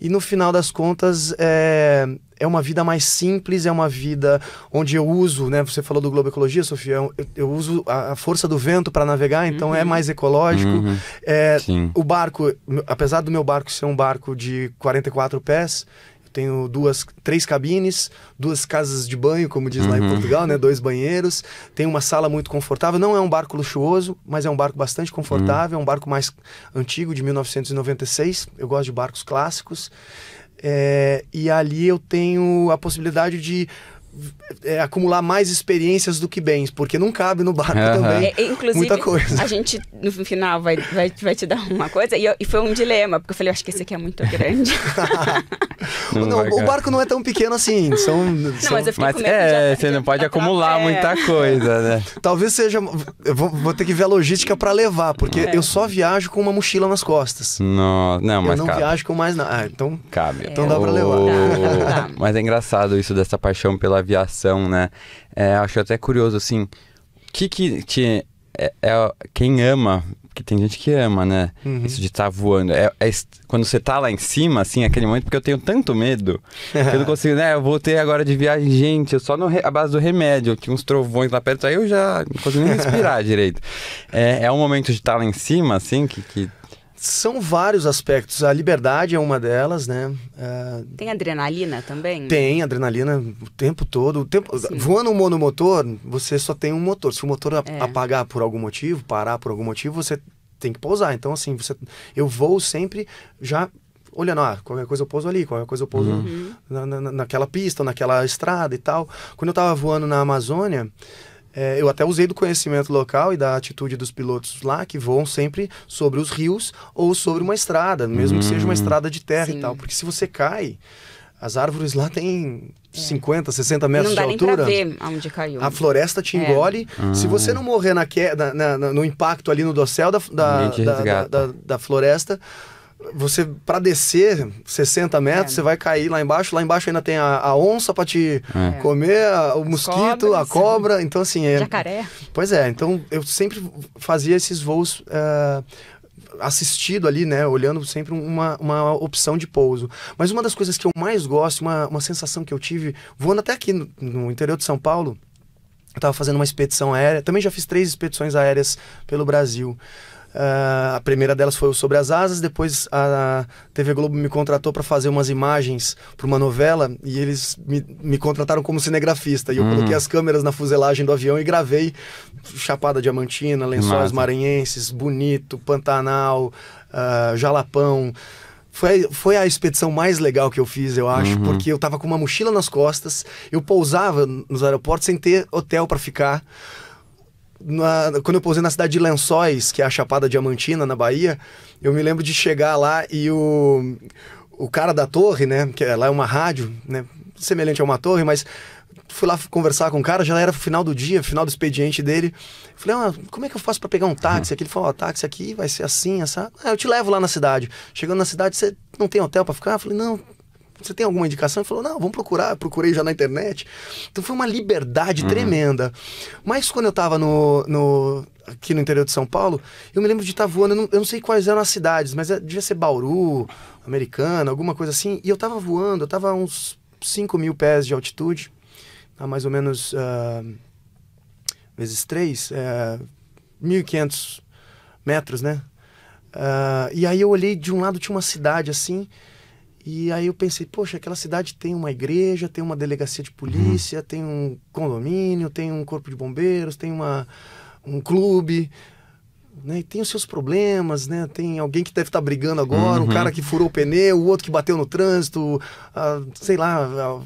E no final das contas, é, é uma vida mais simples, é uma vida onde eu uso, né? Você falou do Globo Ecologia, Sofia, eu, eu uso a, a, força do vento para navegar, então é uhum. é mais ecológico. Uhum. É, o barco, apesar do meu barco ser um barco de 44 pés, tenho duas, três cabines, duas casas de banho, como diz uhum. lá em uhum. Portugal, né? Dois banheiros. Tem uma sala muito confortável. Não é um barco luxuoso, mas é um barco bastante confortável. Uhum. É um barco mais antigo, de 1996. Eu gosto de barcos clássicos. É, e ali eu tenho a possibilidade de é, acumular mais experiências do que bens, porque não cabe no barco uhum. também. É, inclusive, muita coisa. a gente no final vai, vai, vai te dar uma coisa, e, eu, e foi um dilema, porque eu falei, acho que esse aqui é muito grande. [LAUGHS] não, não, o barco não é tão pequeno assim. São, não, são... mas eu mas, com medo é, você não pode acumular muita é. coisa, né? Talvez seja. Eu vou, vou ter que ver a logística para levar, porque é. eu só viajo com uma mochila nas costas. Não, não, mas. Eu não cabe. viajo com mais nada. Ah, então. Cabe. Então dá pra é. levar. Dá, tá, dá. Tá. Mas é engraçado isso dessa paixão pela aviação, né? É, acho até curioso, assim, o que que é, é, quem ama, que tem gente que ama, né? Uhum. Isso de estar tá voando. É, é, quando você tá lá em cima, assim, aquele momento, porque eu tenho tanto medo que eu não [LAUGHS] consigo, né? Eu voltei agora de viagem, gente, eu só no, a base do remédio. que tinha uns trovões lá perto, aí eu já não consigo nem respirar [LAUGHS] direito. É, é um momento de estar tá lá em cima, assim, que, que são vários aspectos. A liberdade é uma delas, né? É, tem adrenalina também? Tem adrenalina o tempo todo. O tempo... Voando um monomotor, você só tem um motor. Se o motor é. apagar por algum motivo, parar por algum motivo, você tem que pousar. Então, assim, você... eu vou sempre já olhando, ah, qualquer coisa eu pouso ali, qualquer coisa eu pouso uhum. na, na, naquela pista, naquela estrada e tal. Quando eu tava voando na Amazônia, é, eu até usei do conhecimento local e da atitude dos pilotos lá, que voam sempre sobre os rios ou sobre uma estrada, mesmo hum. que seja uma hum. estrada de terra Sim. e tal. Porque se você cai, as árvores lá têm é. 50, 60 metros de altura. Não dá nem pra ver onde caiu. A floresta te é. engole. Ah. Se você não morrer na queda, na, na, no impacto ali no dossel da, da, da, da floresta você para descer 60 metros, é. você vai cair lá embaixo. Lá embaixo ainda tem a, a onça para te é. comer, a, o mosquito, cobras, a cobra. Então, assim. É... Jacaré. Pois é, então eu sempre fazia esses voos. Uh, assistido ali, né? Olhando sempre uma, uma opção de pouso. Mas uma das coisas que eu mais gosto, uma, uma sensação que eu tive, voando até aqui no, no interior de São Paulo, eu estava fazendo uma expedição aérea. Também já fiz três expedições aéreas pelo Brasil. Uh, a primeira delas foi sobre as asas, depois a TV Globo me contratou para fazer umas imagens para uma novela e eles me, me, contrataram como cinegrafista. E eu hum. coloquei uhum. as câmeras na fuselagem do avião e gravei Chapada Diamantina, Lençóis Mata. Maranhenses, Bonito, Pantanal, uh, Jalapão foi, foi a expedição mais legal que eu fiz, eu acho, uhum. porque eu tava com uma mochila nas costas, eu pousava nos aeroportos sem ter hotel para ficar na, quando eu pousei na cidade de Lençóis, que é a Chapada Diamantina, na Bahia, eu me lembro de chegar lá e o, o cara da torre, né? Que é, lá é uma rádio, né? Semelhante a uma torre, mas fui lá conversar com o cara, já era final do dia, final do expediente dele. Falei, ah, como é que eu faço para pegar um táxi aqui? Ele falou, ó, táxi aqui vai ser assim, essa. Ah, eu te levo lá na cidade. Chegando na cidade, você não tem hotel para ficar? Eu falei, não, você tem alguma indicação? Ele falou, não, vamos procurar, procurei já na internet. Então foi uma liberdade uhum. tremenda. Mas quando eu estava no, no, aqui no interior de São Paulo, eu me lembro de estar tá voando, eu não, eu não sei quais eram as cidades, mas é, devia ser Bauru, Americana, alguma coisa assim. E eu estava voando, eu estava a uns 5 mil pés de altitude, a mais ou menos uh, vezes 3, uh, 1.500 metros, né? Uh, e aí eu olhei de um lado tinha uma cidade assim e aí eu pensei, poxa, aquela cidade tem uma igreja, tem uma delegacia de polícia, uhum. tem um condomínio, tem um corpo de bombeiros, tem uma, um clube né? E tem os seus problemas, né? Tem alguém que deve estar tá brigando agora, uhum. um cara que furou o pneu, o outro que bateu no trânsito, sei lá,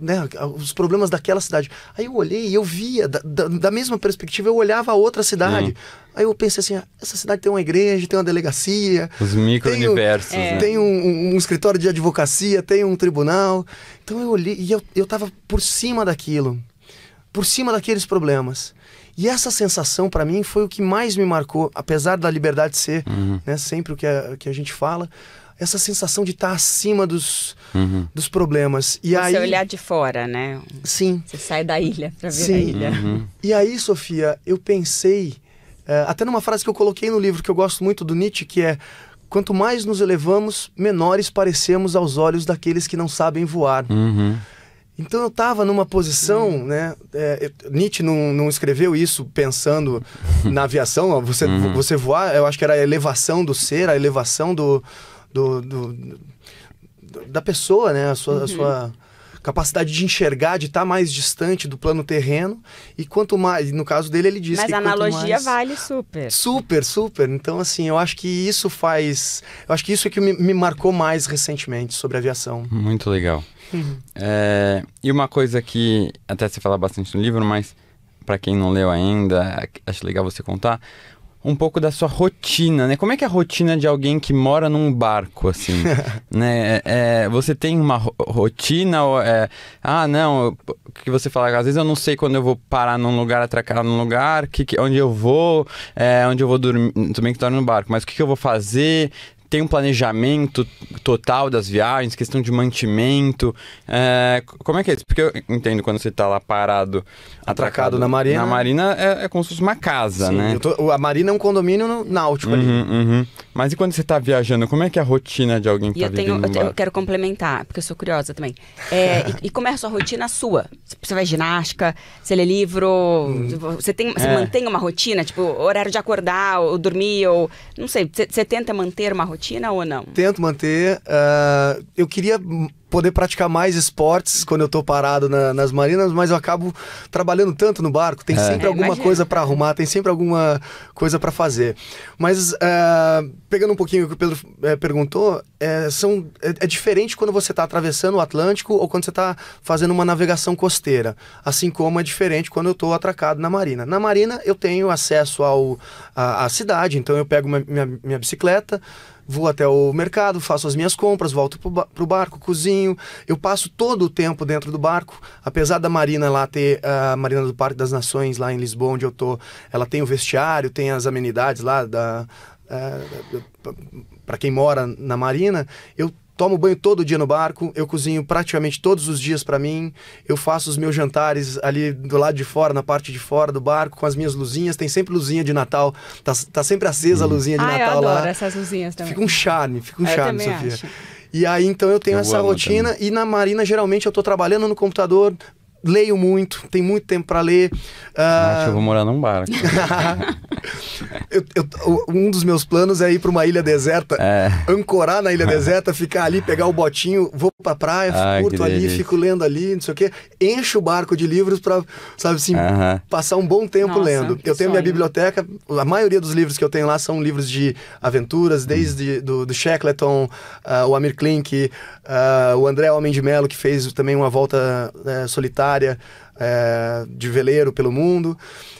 né? os problemas daquela cidade. Aí eu olhei e eu via, da, da, da, mesma perspectiva, eu olhava a outra cidade. Uhum. Aí eu pensei assim, ah, essa cidade tem uma igreja, tem uma delegacia. Os micro-universos, Tem, um, é. tem um, um, um, escritório de advocacia, tem um tribunal. Então eu olhei e eu, eu por cima daquilo. Por cima daqueles problemas. E essa sensação, para mim, foi o que mais me marcou, apesar da liberdade ser uhum. né, sempre o que a, que a gente fala, essa sensação de estar tá acima dos, uhum. dos problemas. E Você aí... olhar de fora, né? Sim. Você sai da ilha para ver Sim. a ilha. Uhum. E aí, Sofia, eu pensei, é, até numa frase que eu coloquei no livro, que eu gosto muito do Nietzsche, que é Quanto mais nos elevamos, menores parecemos aos olhos daqueles que não sabem voar. Uhum. Então eu estava numa posição, uhum. né? É, Nietzsche não, não escreveu isso pensando na [LAUGHS] aviação. Você, uhum. você voar, eu acho que era a elevação do ser, a elevação do, do, do da pessoa, né? A sua, uhum. a sua capacidade de enxergar, de estar tá mais distante do plano terreno. E quanto mais, no caso dele, ele disse Mas que. Mas a analogia mais... vale super. Super, super. Então, assim, eu acho que isso faz. Eu acho que isso é que me, me marcou mais recentemente sobre aviação. Muito legal. Uhum. É, e uma coisa que até se fala bastante no livro, mas para quem não leu ainda, acho legal você contar um pouco da sua rotina, né? Como é que é a rotina de alguém que mora num barco, assim? [LAUGHS] né? É, é, você tem uma rotina? Ou é, ah, não, que você fala, às vezes eu não sei quando eu vou parar num lugar, atracar num lugar, que, que onde eu vou, é, onde eu vou dormir, também que dorme no barco, mas o que, que eu vou fazer? tem um planejamento total das viagens, questão de mantimento. É, como é que é isso? Porque eu entendo quando você está lá parado, atracado, atracado, na marina. Na marina é, é como se fosse uma casa, Sim, né? Tô, a marina é um condomínio náutico uhum, ali. Uhum. Mas e quando você está viajando, como é que é a rotina de alguém que está vivendo? Tenho, eu, tenho, eu quero complementar, porque eu sou curiosa também. É, e, e como é a sua rotina sua? Você vai ginástica, você lê livro, hum. você, tem, você é. mantém uma rotina, tipo, horário de acordar, ou dormir, ou. Não sei, você, você tenta manter uma rotina? rotina ou não? Tento manter. Uh, eu queria poder praticar mais esportes quando eu tô parado na, nas marinas, mas eu acabo trabalhando tanto no barco, tem é. sempre é, alguma imagina. coisa para arrumar, tem sempre alguma coisa para fazer. Mas uh, pegando um pouquinho o que o Pedro eh, eh, é, perguntou, são, é, diferente quando você está atravessando o Atlântico ou quando você está fazendo uma navegação costeira, assim como é diferente quando eu estou atracado na marina. Na marina eu tenho acesso ao à, cidade, então eu pego uma, minha, minha bicicleta, vou até o mercado, faço as minhas compras, volto para o barco, cozinho. Eu passo todo o tempo dentro do barco, apesar da marina lá ter a ah, marina do Parque das Nações lá em Lisboa, onde eu tô, ela tem o vestiário, tem as amenidades lá da, ah, da para quem mora na marina, eu tomo banho todo dia no barco, eu cozinho praticamente todos os dias para mim, eu faço os meus jantares ali do lado de fora, na parte de fora do barco, com as minhas luzinhas. Tem sempre luzinha de Natal, tá, tá sempre acesa a uhum. luzinha de ah, Natal eu adoro lá. essas luzinhas também. Fica um charme, fica um eu charme, Sofia. Acho. E aí, então, eu tenho eu essa rotina. Também. E na marina, geralmente, eu estou trabalhando no computador, leio muito, tem muito tempo para ler. Uh... Ah, que eu vou morar num barco. [LAUGHS] eu, eu, um dos meus planos é ir para uma ilha deserta, é. ancorar na ilha deserta, ficar ali, pegar o botinho, vou para praia, ah, curto ali, delícia. fico lendo ali, não sei o quê. Encho o barco de livros para, sabe assim, uh -huh. passar um bom tempo Nossa, lendo. Eu tenho sonho. minha biblioteca, a maioria dos livros que eu tenho lá são livros de aventuras, hum. desde hum. do, do Shackleton, uh, o Amir Klink, ah, o André Homem de Melo, que fez também uma volta eh, solitária diária, é, de veleiro pelo mundo.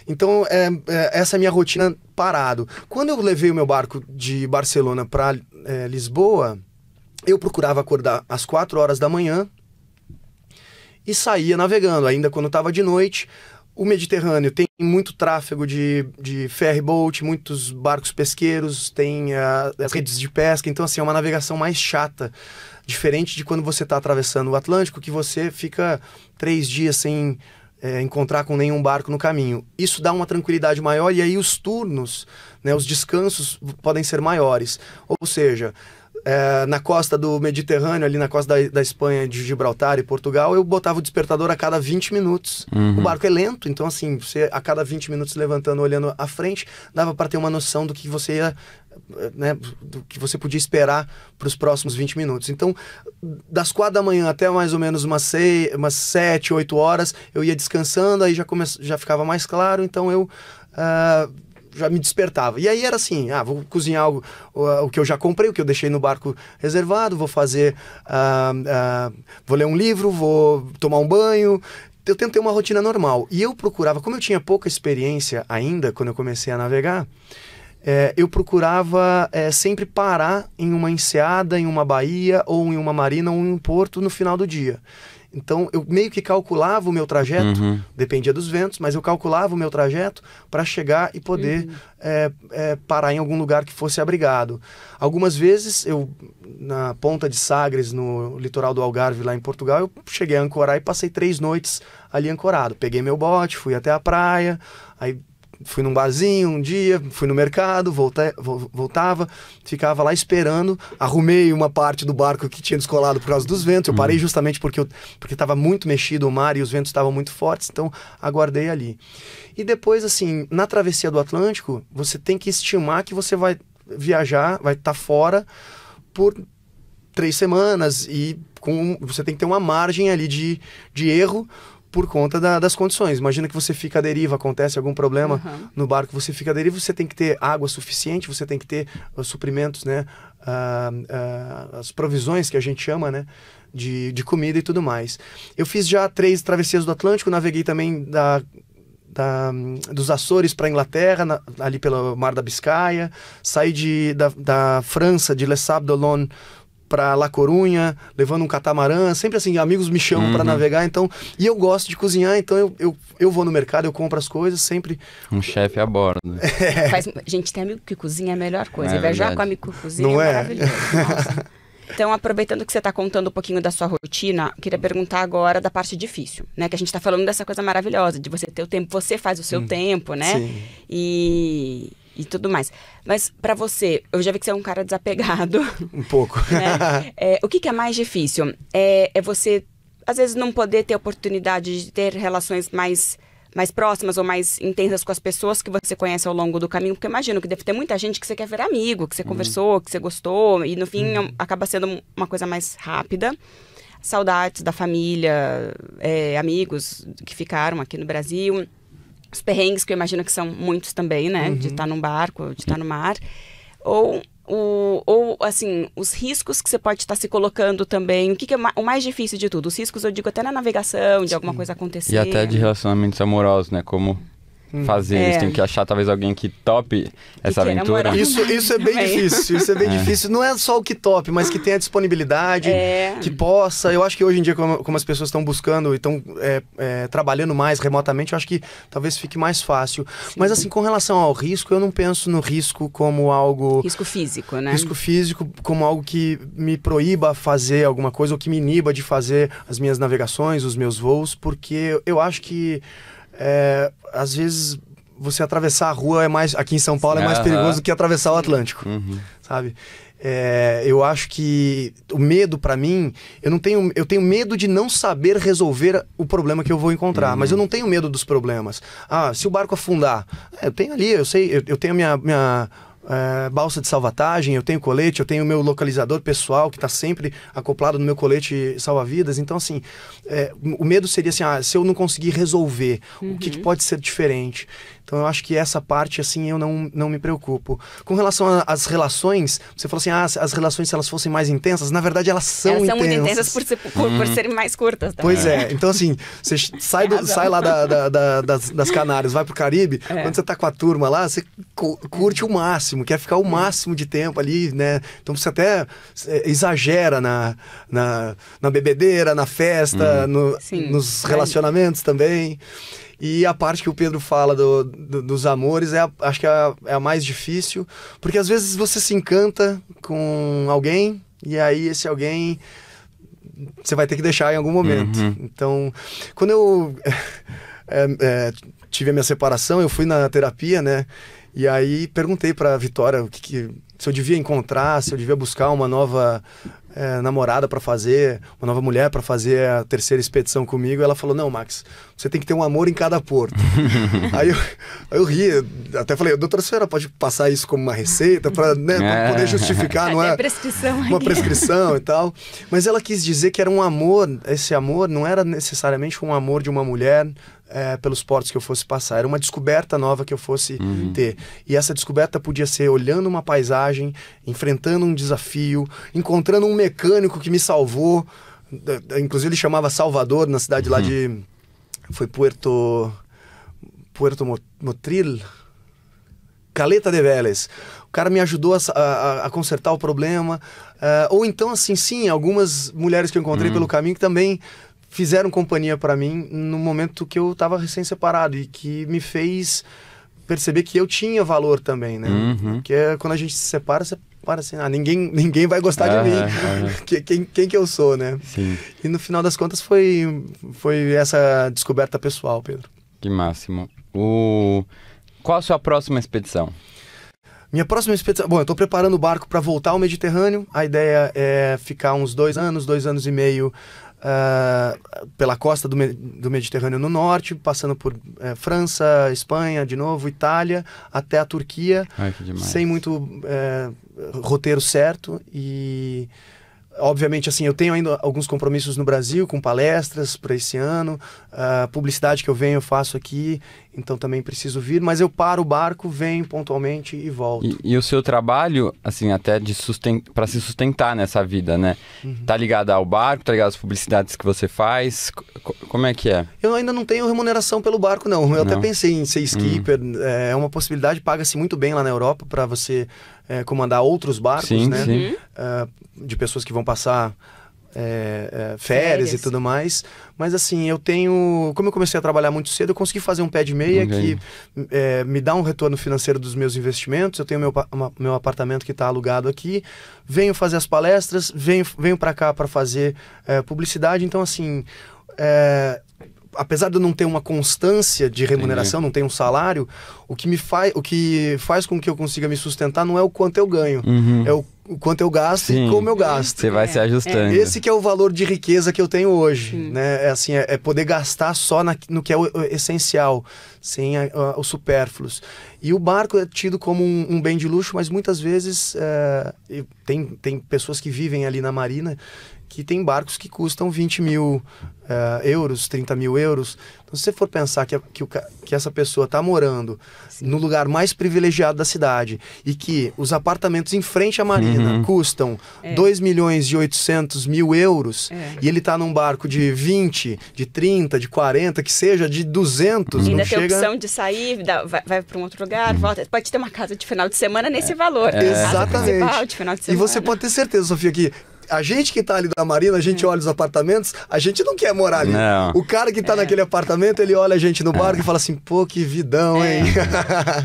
Então, é, é, essa é a minha rotina parado. Quando eu levei o meu barco de Barcelona para é, Lisboa, eu procurava acordar às quatro horas da manhã e saía navegando. Ainda quando estava de noite, o Mediterrâneo tem muito tráfego de, de ferry boat, muitos barcos pesqueiros, tem uh, as redes de pesca, então assim, é uma navegação mais chata Diferente de quando você está atravessando o Atlântico, que você fica três dias sem é, encontrar com nenhum barco no caminho. Isso dá uma tranquilidade maior e aí os turnos, né, os descansos podem ser maiores. Ou seja, é, na costa do Mediterrâneo, ali na costa da, da, Espanha, de Gibraltar e Portugal, eu botava o despertador a cada 20 minutos. Uhum. O barco é lento, então assim, você a cada 20 minutos levantando, olhando à frente, dava para ter uma noção do que você ia né, do que você podia esperar para os próximos 20 minutos. Então, das quatro da manhã até mais ou menos umas, seis, umas sete, oito horas, eu ia descansando, aí já, come... já ficava mais claro, então eu uh, já me despertava. E aí era assim, ah, vou cozinhar algo, o, o, que eu já comprei, o que eu deixei no barco reservado, vou fazer, uh, uh, vou ler um livro, vou tomar um banho, eu tentei uma rotina normal. E eu procurava, como eu tinha pouca experiência ainda quando eu comecei a navegar, é, eu procurava é, sempre parar em uma enseada, em uma baía, ou em uma marina, ou em um porto no final do dia. Então eu meio que calculava o meu trajeto, uhum. dependia dos ventos, mas eu calculava o meu trajeto para chegar e poder uhum. é, é, parar em algum lugar que fosse abrigado. Algumas vezes eu na ponta de Sagres, no litoral do Algarve lá em Portugal, eu cheguei a ancorar e passei três noites ali ancorado. Peguei meu bote, fui até a praia, aí fui num barzinho um dia, fui no mercado, voltei, voltava, ficava lá esperando, arrumei uma parte do barco que tinha descolado por causa dos ventos. Eu parei hum. justamente porque porque estava muito mexido o mar e os ventos estavam muito fortes, então aguardei ali. E depois assim, na travessia do Atlântico, você tem que estimar que você vai viajar, vai estar tá fora por três semanas e com, você tem que ter uma margem ali de, de erro por conta da, das condições. Imagina que você fica à deriva, acontece algum problema uhum. no barco, você fica à deriva, você tem que ter água suficiente, você tem que ter os ah, suprimentos, né? Uh, uh, as provisões que a gente chama, né? De, de comida e tudo mais. Eu fiz já três travessias do Atlântico, naveguei também da da, dos Açores para a Inglaterra, na, ali pelo Mar da Biscaia, saí de, da, da França, de Les Sables d'Olonne para La Corunha, levando um catamarã, sempre assim, amigos me chamam uhum. para navegar, então, e eu gosto de cozinhar, então eu, eu, eu vou no mercado, eu compro as coisas, sempre... Um chefe a bordo. [LAUGHS] É. Faz, gente, tem amigo que cozinha é a melhor coisa, é, viajar com amigo que cozinha Não é, é maravilhoso, Então, aproveitando que você está contando um pouquinho da sua rotina, queria perguntar agora da parte difícil, né? Que a gente está falando dessa coisa maravilhosa, de você ter o tempo, você faz o seu hum, tempo, né? Sim. E e tudo mais. Mas para você, eu já vi que você é um cara desapegado. Um pouco. [LAUGHS] Né? É, o que, que, é mais difícil? É, é você, às vezes, não poder ter oportunidade de ter relações mais mais próximas ou mais intensas com as pessoas que você conhece ao longo do caminho, porque imagino que deve ter muita gente que você quer ver amigo, que você uhum. conversou, que você gostou, e no fim uhum. acaba sendo uma coisa mais rápida. Saudades da família, é, amigos que ficaram aqui no Brasil os perrengues, que eu imagino que são muitos também, né? Uhum. De tá estar num barco, de estar tá no mar. Ou, o, ou, assim, os riscos que você pode estar tá se colocando também. O que, que é o mais difícil de tudo? Os riscos, eu digo, até na navegação, de alguma Sim. coisa acontecer. E até de relacionamentos amorosos, né? Como Hum. fazer. É. Eles que achar talvez alguém que tope essa que aventura. Isso, isso é bem difícil. Isso é bem [LAUGHS] é. difícil. Não é só o que tope, mas que tenha disponibilidade, é. que possa. Eu acho que hoje em dia, como, como as pessoas estão buscando e estão é, é, trabalhando mais remotamente, eu acho que talvez fique mais fácil. Sim. Mas assim, com relação ao risco, eu não penso no risco como algo. Risco físico, né? Risco físico como algo que me proíba fazer alguma coisa ou que me iniba de fazer as minhas navegações, os meus voos, porque eu acho que é, às vezes você atravessar a rua é mais aqui em São Paulo é mais uhum. perigoso do que atravessar o Atlântico, uhum. sabe? É, eu acho que o medo para mim, eu não tenho, eu tenho medo de não saber resolver o problema que eu vou encontrar, uhum. mas eu uhum. não tenho medo dos problemas. Ah, se o barco afundar, é, eu tenho ali, eu sei, eu, eu tenho a minha, minha é, balsa de salvatagem, eu tenho colete, eu tenho meu localizador pessoal que está sempre acoplado no meu colete salva-vidas. Então, assim, é, o medo seria assim: ah, se eu não conseguir resolver, uhum. o que, que, uhum. pode ser diferente? Então, eu acho que essa parte, assim, eu não, não me preocupo. Com relação às relações, você falou assim: ah, as relações, se elas fossem mais intensas, na verdade, elas são elas intensas. Elas são muito intensas por, por, por uhum. serem mais curtas. Também. Né? Pois é. é. Então, assim, você [LAUGHS] sai, do, sai lá da, da, da, das, das Canárias, vai pro Caribe, é. quando você tá com a turma lá, você curte o máximo máximo, quer ficar o máximo de tempo ali, né? Então você até é, exagera na, na, na bebedeira, na festa, uhum. no, nos relacionamentos é. também. E a parte que o Pedro fala do, do, dos amores é a, acho que é a, é a mais difícil, porque às vezes você se encanta com alguém e aí esse alguém você vai ter que deixar em algum momento. Uhum. Então, quando eu [LAUGHS] é, é, tive a minha separação, eu fui na terapia, né? E aí perguntei para Vitória o que, que, se eu devia encontrar, se eu devia buscar uma nova é, namorada para fazer, uma nova mulher para fazer a terceira expedição comigo. Ela falou: Não, Max, você tem que ter um amor em cada porto. [LAUGHS] aí, eu, aí eu ri, até falei: Doutora Sfera, pode passar isso como uma receita para né, é. poder justificar, não é? [LAUGHS] Prescrição uma prescrição e tal. Mas ela quis dizer que era um amor, esse amor não era necessariamente um amor de uma mulher é, pelos portos que eu fosse passar. Era uma descoberta nova que eu fosse uhum. ter. E essa descoberta podia ser olhando uma paisagem, enfrentando um desafio, encontrando um mecânico que me salvou. Inclusive, ele chamava Salvador, na cidade uhum. lá de. Foi Puerto. Puerto Motril? Caleta de Vélez. O cara me ajudou a, a, a consertar o problema. Uh, ou então, assim, sim, algumas mulheres que eu encontrei uhum. pelo caminho que também fizeram companhia para mim no momento que eu estava recém-separado e que me fez perceber que eu tinha valor também, né? Uhum. Que é quando a gente se separa, você para assim, ah, ninguém, ninguém vai gostar de mim, [LAUGHS] quem, quem que eu sou, né? Sim. E no final das contas foi, foi essa descoberta pessoal, Pedro. Que máximo. O... Qual a sua próxima expedição? Minha próxima expedição. Bom, eu estou preparando o barco para voltar ao Mediterrâneo. A ideia é ficar uns dois anos, dois anos e meio uh, pela costa do, do, Mediterrâneo no norte, passando por uh, França, Espanha, de novo, Itália, até a Turquia, Ai, sem muito uh, roteiro certo e obviamente assim eu tenho ainda alguns compromissos no Brasil com palestras para esse ano a ah, publicidade que eu venho eu faço aqui então também preciso vir, mas eu paro o barco, venho pontualmente e volto. E, e o seu trabalho, assim, até de susten para se sustentar nessa vida, né? Uhum. Tá ligado ao barco, tá ligado às publicidades que você faz? como é que é? Eu ainda não tenho remuneração pelo barco, não. Eu não. até pensei em ser hum. skipper, uhum. é uma possibilidade, paga-se muito bem lá na Europa para você é, comandar outros barcos, sim, né? Sim. É, de pessoas que vão passar é, é, férias, e tudo mais. Mas assim, eu tenho. Como eu comecei a trabalhar muito cedo, eu consegui fazer um pé de meia okay. que é, me dá um retorno financeiro dos meus investimentos. Eu tenho meu, uma, meu apartamento que está alugado aqui, venho fazer as palestras, venho, venho para cá para fazer é, publicidade. Então, assim. É, apesar de eu não ter uma constância de remuneração, Entendi. não ter um salário, o que me faz, o que faz com que eu consiga me sustentar não é o quanto eu ganho, uhum. é o, o, quanto eu gasto Sim. e como eu gasto. Você vai é. se é. ajustando. Esse que é o valor de riqueza que eu tenho hoje, né? É assim, é, é poder gastar só na, no que é o, o essencial, sem a, a, os supérfluos. E o barco é tido como um, um bem de luxo, mas muitas vezes é, tem, tem pessoas que vivem ali na marina que tem barcos que custam 20 mil uh, euros, 30 mil euros. Então, se você for pensar que, que, o, que essa pessoa está morando Sim. no lugar mais privilegiado da cidade e que os apartamentos em frente à marina uhum. custam é. 2 milhões e 800 mil euros é. e ele está num barco de 20, de 30, de 40, que seja, de 200... Uhum. Ainda tem chega... opção de sair, dá, vai, vai para um outro lugar, uhum. volta. Pode ter uma casa de final de semana nesse é. valor. É. Exatamente. de final de semana. E você pode ter certeza, Sofia, que a gente que tá ali da Marina, a gente é. olha os apartamentos, a gente não quer morar ali. Não. O cara que tá é. naquele apartamento, ele olha a gente no barco é. e fala assim, pô, que vidão, hein?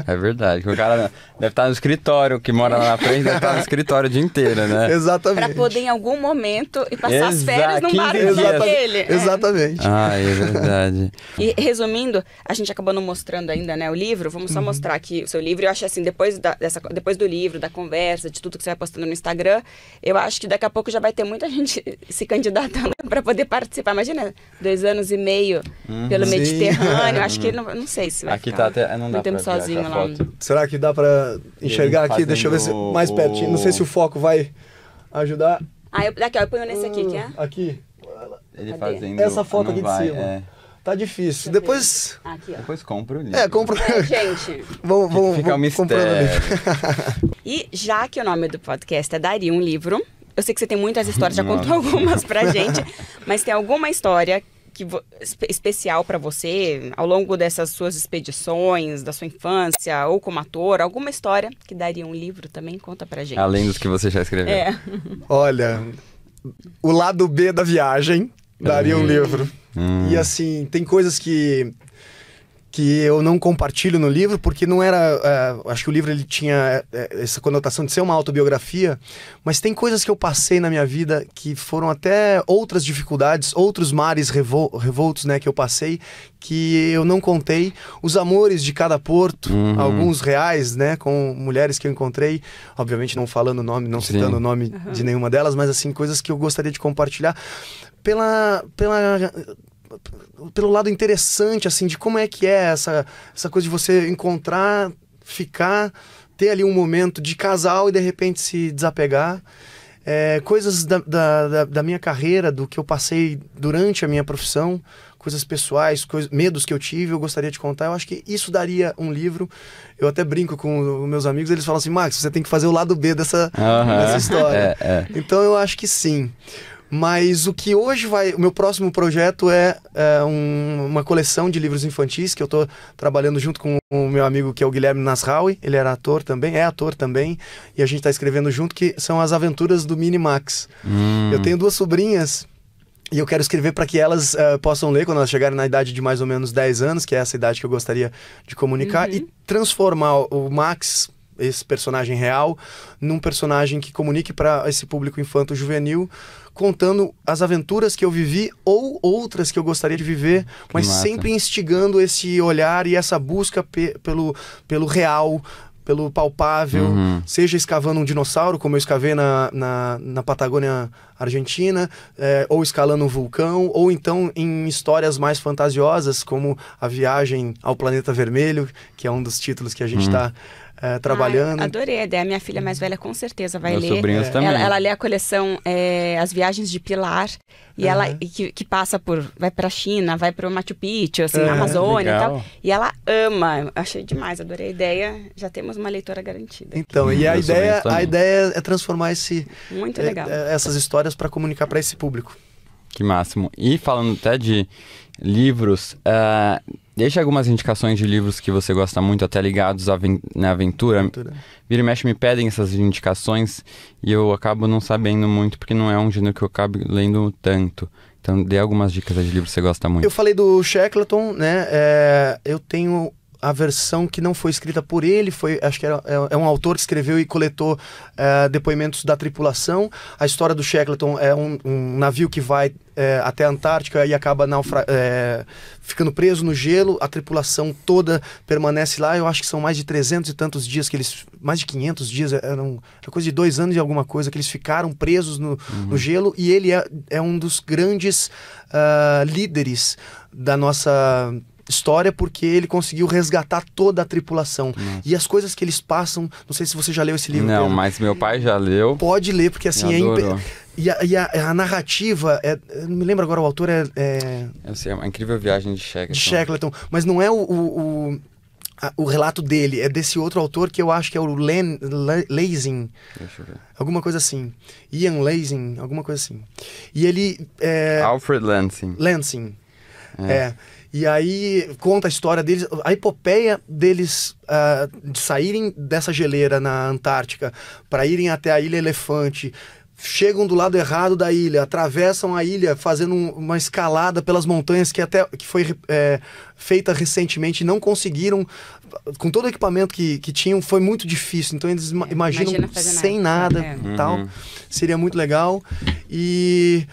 É, é verdade. O cara deve estar tá no escritório, que mora lá na frente, deve estar tá no escritório o dia inteiro, né? [LAUGHS] Exatamente. Pra poder em algum momento e passar Exa as férias num barco exatamente. dele. É. Exatamente. Ah, é verdade. e resumindo, a gente acabou não mostrando ainda, né, o livro. Vamos só uhum. mostrar aqui o seu livro. Eu acho assim, depois, da, dessa, depois do livro, da conversa, de tudo que você vai postando no Instagram, eu acho que daqui a pouco já vai ter muita [LAUGHS] gente se candidatando [LAUGHS] para poder participar. Imagina, dois anos e meio uhum. pelo sim. Mediterrâneo. Acho que [LAUGHS] não, não sei se vai aqui ficar tá até, não dá tempo sozinho lá. Será que dá para enxergar aqui? Deixa eu ver se mais pertinho. Não sei se o foco vai ajudar. Ah, eu, aqui, ó, eu ponho nesse aqui, que é? Ah, aqui. Ele Cadê? fazendo. Essa foto aqui vai, de cima. É... Tá difícil. Depois. Aqui, Depois compra o livro. É, compra. É, gente. vamos, vamos, Fica um mistério. E já que o nome do podcast é Daria um Livro, eu sei que você tem muitas histórias, já [LAUGHS] contou algumas pra [LAUGHS] gente, mas tem alguma história que especial para você ao longo dessas suas expedições, da sua infância, ou como ator, alguma história que daria um livro também? Conta pra gente. Além dos que você já escreveu. É. [LAUGHS] Olha, o lado B da viagem daria um hum. livro. Hum. E assim, tem coisas que que eu não compartilho no livro, porque não era. Uh, acho que o livro ele tinha uh, essa conotação de ser uma autobiografia, mas tem coisas que eu passei na minha vida que foram até outras dificuldades, outros mares revol revoltos né, que eu passei, que eu não contei. Os amores de cada porto, uhum. alguns reais, né, com mulheres que eu encontrei, obviamente não falando o nome, não Sim. citando o nome uhum. de nenhuma delas, mas assim, coisas que eu gostaria de compartilhar pela, pela pelo lado interessante, assim, de como é que é essa, essa coisa de você encontrar, ficar, ter ali um momento de casal e de repente se desapegar. É, coisas da, da, da, minha carreira, do que eu passei durante a minha profissão, coisas pessoais, coisas, medos que eu tive, eu gostaria de contar. Eu acho que isso daria um livro. Eu até brinco com meus amigos, eles falam assim: Max, você tem que fazer o lado B dessa, uhum. dessa história. é, é. Então eu acho que sim. Mas o que hoje vai. O meu próximo projeto é, é um, uma coleção de livros infantis que eu estou trabalhando junto com o meu amigo que é o Guilherme Nasraui. Ele era ator também, é ator também. E a gente está escrevendo junto que são as aventuras do Minimax. Hum. Eu tenho duas sobrinhas e eu quero escrever para que elas uh, possam ler quando elas chegarem na idade de mais ou menos 10 anos, que é essa idade que eu gostaria de comunicar, uhum. e transformar o Max, esse personagem real, num personagem que comunique para esse público infanto-juvenil contando as aventuras que eu vivi ou outras que eu gostaria de viver, mas sempre instigando esse olhar e essa busca pe pelo, pelo real, pelo palpável, uhum. seja escavando um dinossauro, como eu escavei na, na, na Patagônia Argentina, é, ou escalando um vulcão, ou então em histórias mais fantasiosas, como a viagem ao planeta vermelho, que é um dos títulos que a gente está. Uhum tá, é, trabalhando. adorei a ideia. Minha filha mais velha com certeza vai Meus ler. Sobrinhos é. também. Ela, ela, lê a coleção é, As Viagens de Pilar e uhum. ela que, que, passa por vai para a China, vai para o Machu Picchu, assim, uhum. Amazônia Legal. e tal. E ela ama. Achei demais, adorei a ideia. Já temos uma leitora garantida. Aqui. Então, e a ideia, a ideia é transformar esse muito é, legal. É, essas histórias para comunicar para esse público. Que máximo. E falando até de livros, uh, Deixa algumas indicações de livros que você gosta muito, até ligados à na aventura. aventura. Vira e mexe me pedem essas indicações e eu acabo não sabendo muito, porque não é um gênero que eu acabo lendo tanto. Então, dê algumas dicas de livros que você gosta muito. Eu falei do Shackleton, né? É, eu tenho a versão que não foi escrita por ele, foi acho que era, é, é um autor que escreveu e coletou é, depoimentos da tripulação. A história do Shackleton é um, um navio que vai é, até a Antártica e acaba naufra é, ficando preso no gelo. A tripulação toda permanece lá. Eu acho que são mais de 300 e tantos dias que eles. Mais de 500 dias, é, eram, era coisa de dois anos e alguma coisa, que eles ficaram presos no, uhum. no gelo. E ele é, é um dos grandes uh, líderes da nossa história porque ele conseguiu resgatar toda a tripulação. E as coisas que eles passam, não sei se você já leu esse livro. Não, Pedro. mas meu pai já leu. Pode ler, porque assim é E, a, e a, a narrativa, é, não me lembro agora, o autor é. é... Eu sei, é uma incrível viagem de Shackleton. De Shackleton. Mas não é o, o, o o relato dele é desse outro autor que eu acho que é o Len, Le, Lazing. Alguma coisa assim. Ian Lazing, alguma coisa assim. E ele. É... Alfred Lansing. Lansing. É. é. E aí conta a história deles, a epopeia deles uh, de saírem dessa geleira na Antártica para irem até a Ilha Elefante. Chegam do lado errado da ilha, atravessam a ilha fazendo um, uma escalada pelas montanhas que até que foi é, feita recentemente e não conseguiram, com todo o equipamento que, que tinham, foi muito difícil. Então eles é, imaginam imagina sem nada, nada é. tal. Uhum. Seria muito legal. E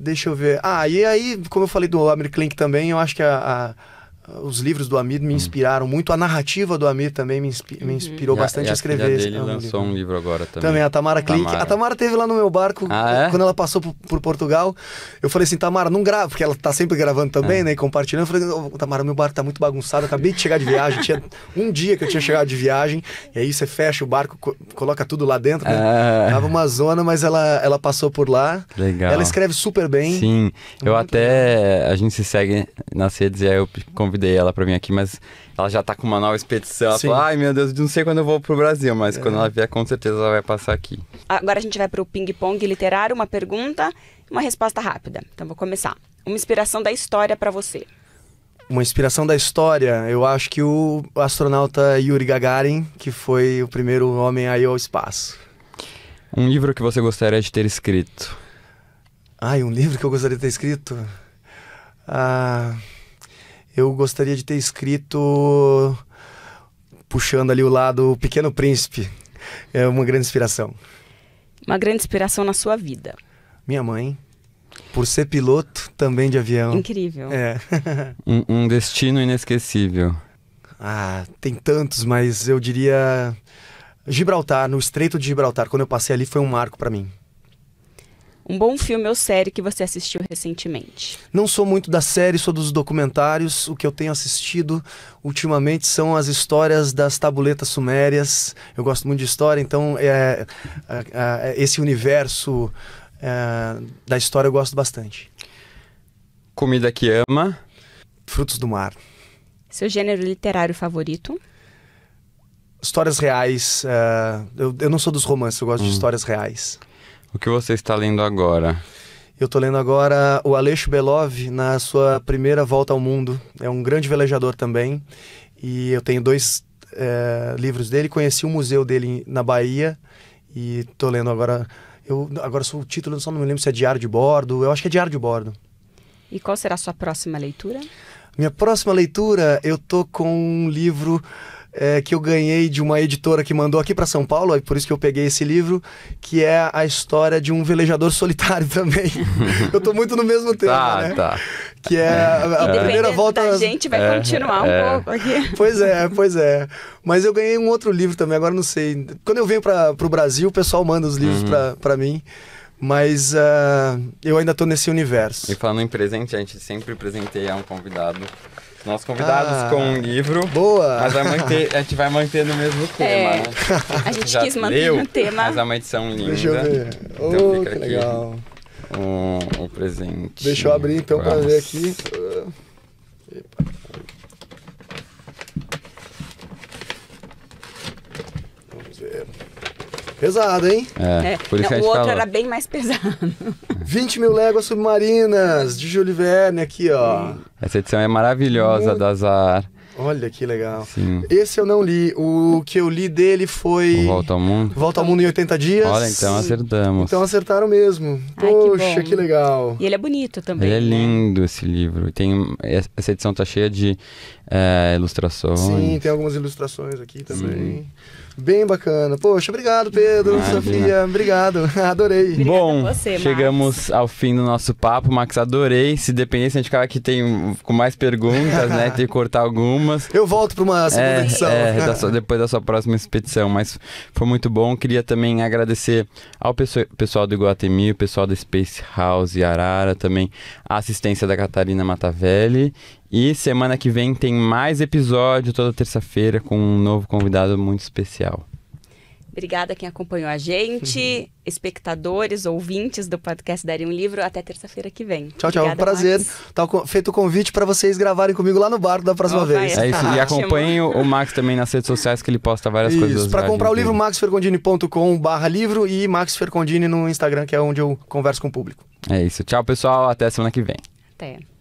Deixa eu ver. Ah, e aí, como eu falei do Amir Klink também, eu acho que a, a os livros do Amir me hum. inspiraram hum. muito, a narrativa do Amir também me, inspi me uhum. inspirou bastante a, a, escrever. Filha dele lançou livro. um livro agora também. Também, a Tamara, Clique. A Tamara teve lá no meu barco, ah, é? quando ela passou por, por, Portugal, eu falei assim, Tamara, não grava, porque ela tá sempre gravando também, é. né, e compartilhando. Eu falei, oh, Tamara, meu barco tá muito bagunçado, acabei de chegar de viagem, tinha um dia que eu tinha chegado de viagem, e aí você fecha o barco, co coloca tudo lá dentro, né? É. Tava uma zona, mas ela, ela passou por lá. Legal. Ela escreve super bem. Sim, eu até, a gente se segue nas redes e aí eu convido convidei ela para vir aqui, mas ela já tá com uma nova expedição. Ela falou, ai meu Deus, não sei quando eu vou pro Brasil, mas é. quando ela vier, com certeza ela vai passar aqui. Agora a gente vai pro ping-pong literário, uma pergunta uma resposta rápida. Então vou começar. Uma inspiração da história para você. Uma inspiração da história, eu acho que o astronauta Yuri Gagarin, que foi o primeiro homem a ir ao espaço. Um livro que você gostaria de ter escrito? Ai, um livro que eu gostaria de ter escrito? Ah, eu gostaria de ter escrito puxando ali o lado o Pequeno Príncipe. É uma grande inspiração. Uma grande inspiração na sua vida. Minha mãe, por ser piloto também de avião. Incrível. É. [LAUGHS] um, um destino inesquecível. Ah, tem tantos, mas eu diria Gibraltar, no Estreito de Gibraltar, quando eu passei ali foi um marco para mim um bom filme ou série que você assistiu recentemente? Não sou muito da série, sou dos documentários. O que eu tenho assistido ultimamente são as histórias das tabuletas sumérias. Eu gosto muito de história, então é, é, é, é esse universo é, da história eu gosto bastante. Comida que ama. Frutos do mar. Seu gênero literário favorito? Histórias reais. Uh, eu, eu, não sou dos romances, eu gosto hum. de histórias reais. O que você está lendo agora? Eu estou lendo agora o Aleixo Belov na sua primeira volta ao mundo. É um grande velejador também. E eu tenho dois é, livros dele. Conheci o museu dele na Bahia e estou lendo agora. Eu agora sou o título, só não me lembro se é Diário de Bordo. Eu acho que é Diário de Bordo. E qual será a sua próxima leitura? Minha próxima leitura, eu estou com um livro é, que eu ganhei de uma editora que mandou aqui para São Paulo, é por isso que eu peguei esse livro, que é a história de um velejador [LAUGHS] solitário também. [LAUGHS] eu tô muito no mesmo tema, tá, né? Tá. Que é a, a é. primeira volta. A gente vai é, continuar é. pouco aqui. Pois é, pois é. Mas eu ganhei um outro livro também, agora não sei. Quando eu venho para o Brasil, o pessoal manda os livros uhum. para mim. Mas uh, eu ainda estou nesse universo. E falando em presente, a gente sempre presenteia um convidado. Nossos convidados ah, com um livro. Boa! Mas vai manter, a gente vai manter no mesmo é. tema. É, né? A gente Já quis manter no tema. Mas é uma edição linda. Deixa eu ver. Então oh, fica que aqui legal. um, um presente. Deixa eu abrir então para ver aqui. Pesado, hein? É, é. Por isso Não, o outro falou. era bem mais pesado. 20 [LAUGHS] mil léguas submarinas, de Júlio Verne aqui, ó. Essa edição é maravilhosa Muito... da Azar. Olha que legal. Sim. Esse eu não li. O que eu li dele foi. O Volta ao Mundo. Volta ao Mundo em 80 dias. Olha, então acertamos. Então acertaram mesmo. Ai, Poxa, que, que, legal. E ele é bonito também. Ele é né? lindo esse livro. Tem... Essa edição tá cheia de é, ilustrações. Sim, tem algumas ilustrações aqui também. Sim. Bem bacana. Poxa, obrigado, Pedro, Imagina. Sofia. Obrigado. [LAUGHS] adorei. Obrigada Bom, você, chegamos ao fim do nosso papo. Max, adorei. Se dependesse, a gente ficava aqui tem, com mais perguntas, né? [LAUGHS] Tem que cortar algumas. Eu volto para uma segunda é, edição. É, da [LAUGHS] sua, depois da sua próxima expedição. Mas foi muito bom. Queria também agradecer ao pessoal do Iguatemi, o pessoal da Space House e Arara, também a assistência da Catarina Matavelli e semana que vem tem mais episódio, toda terça-feira, com um novo convidado muito especial. Obrigada a quem acompanhou a gente, uhum. espectadores, ouvintes do podcast Daria um Livro. Até terça-feira que vem. Tchau, tchau. Obrigada, um prazer. Tá feito o convite para vocês gravarem comigo lá no bar da próxima oh, vez. é isso. E acompanhe o Max também nas redes sociais, que ele posta várias isso. coisas. Para comprar o livro, maxfercondine.com/barra livro e maxfercondini no Instagram, que é onde eu converso com o público. É isso. Tchau, pessoal. Até semana que vem. Até.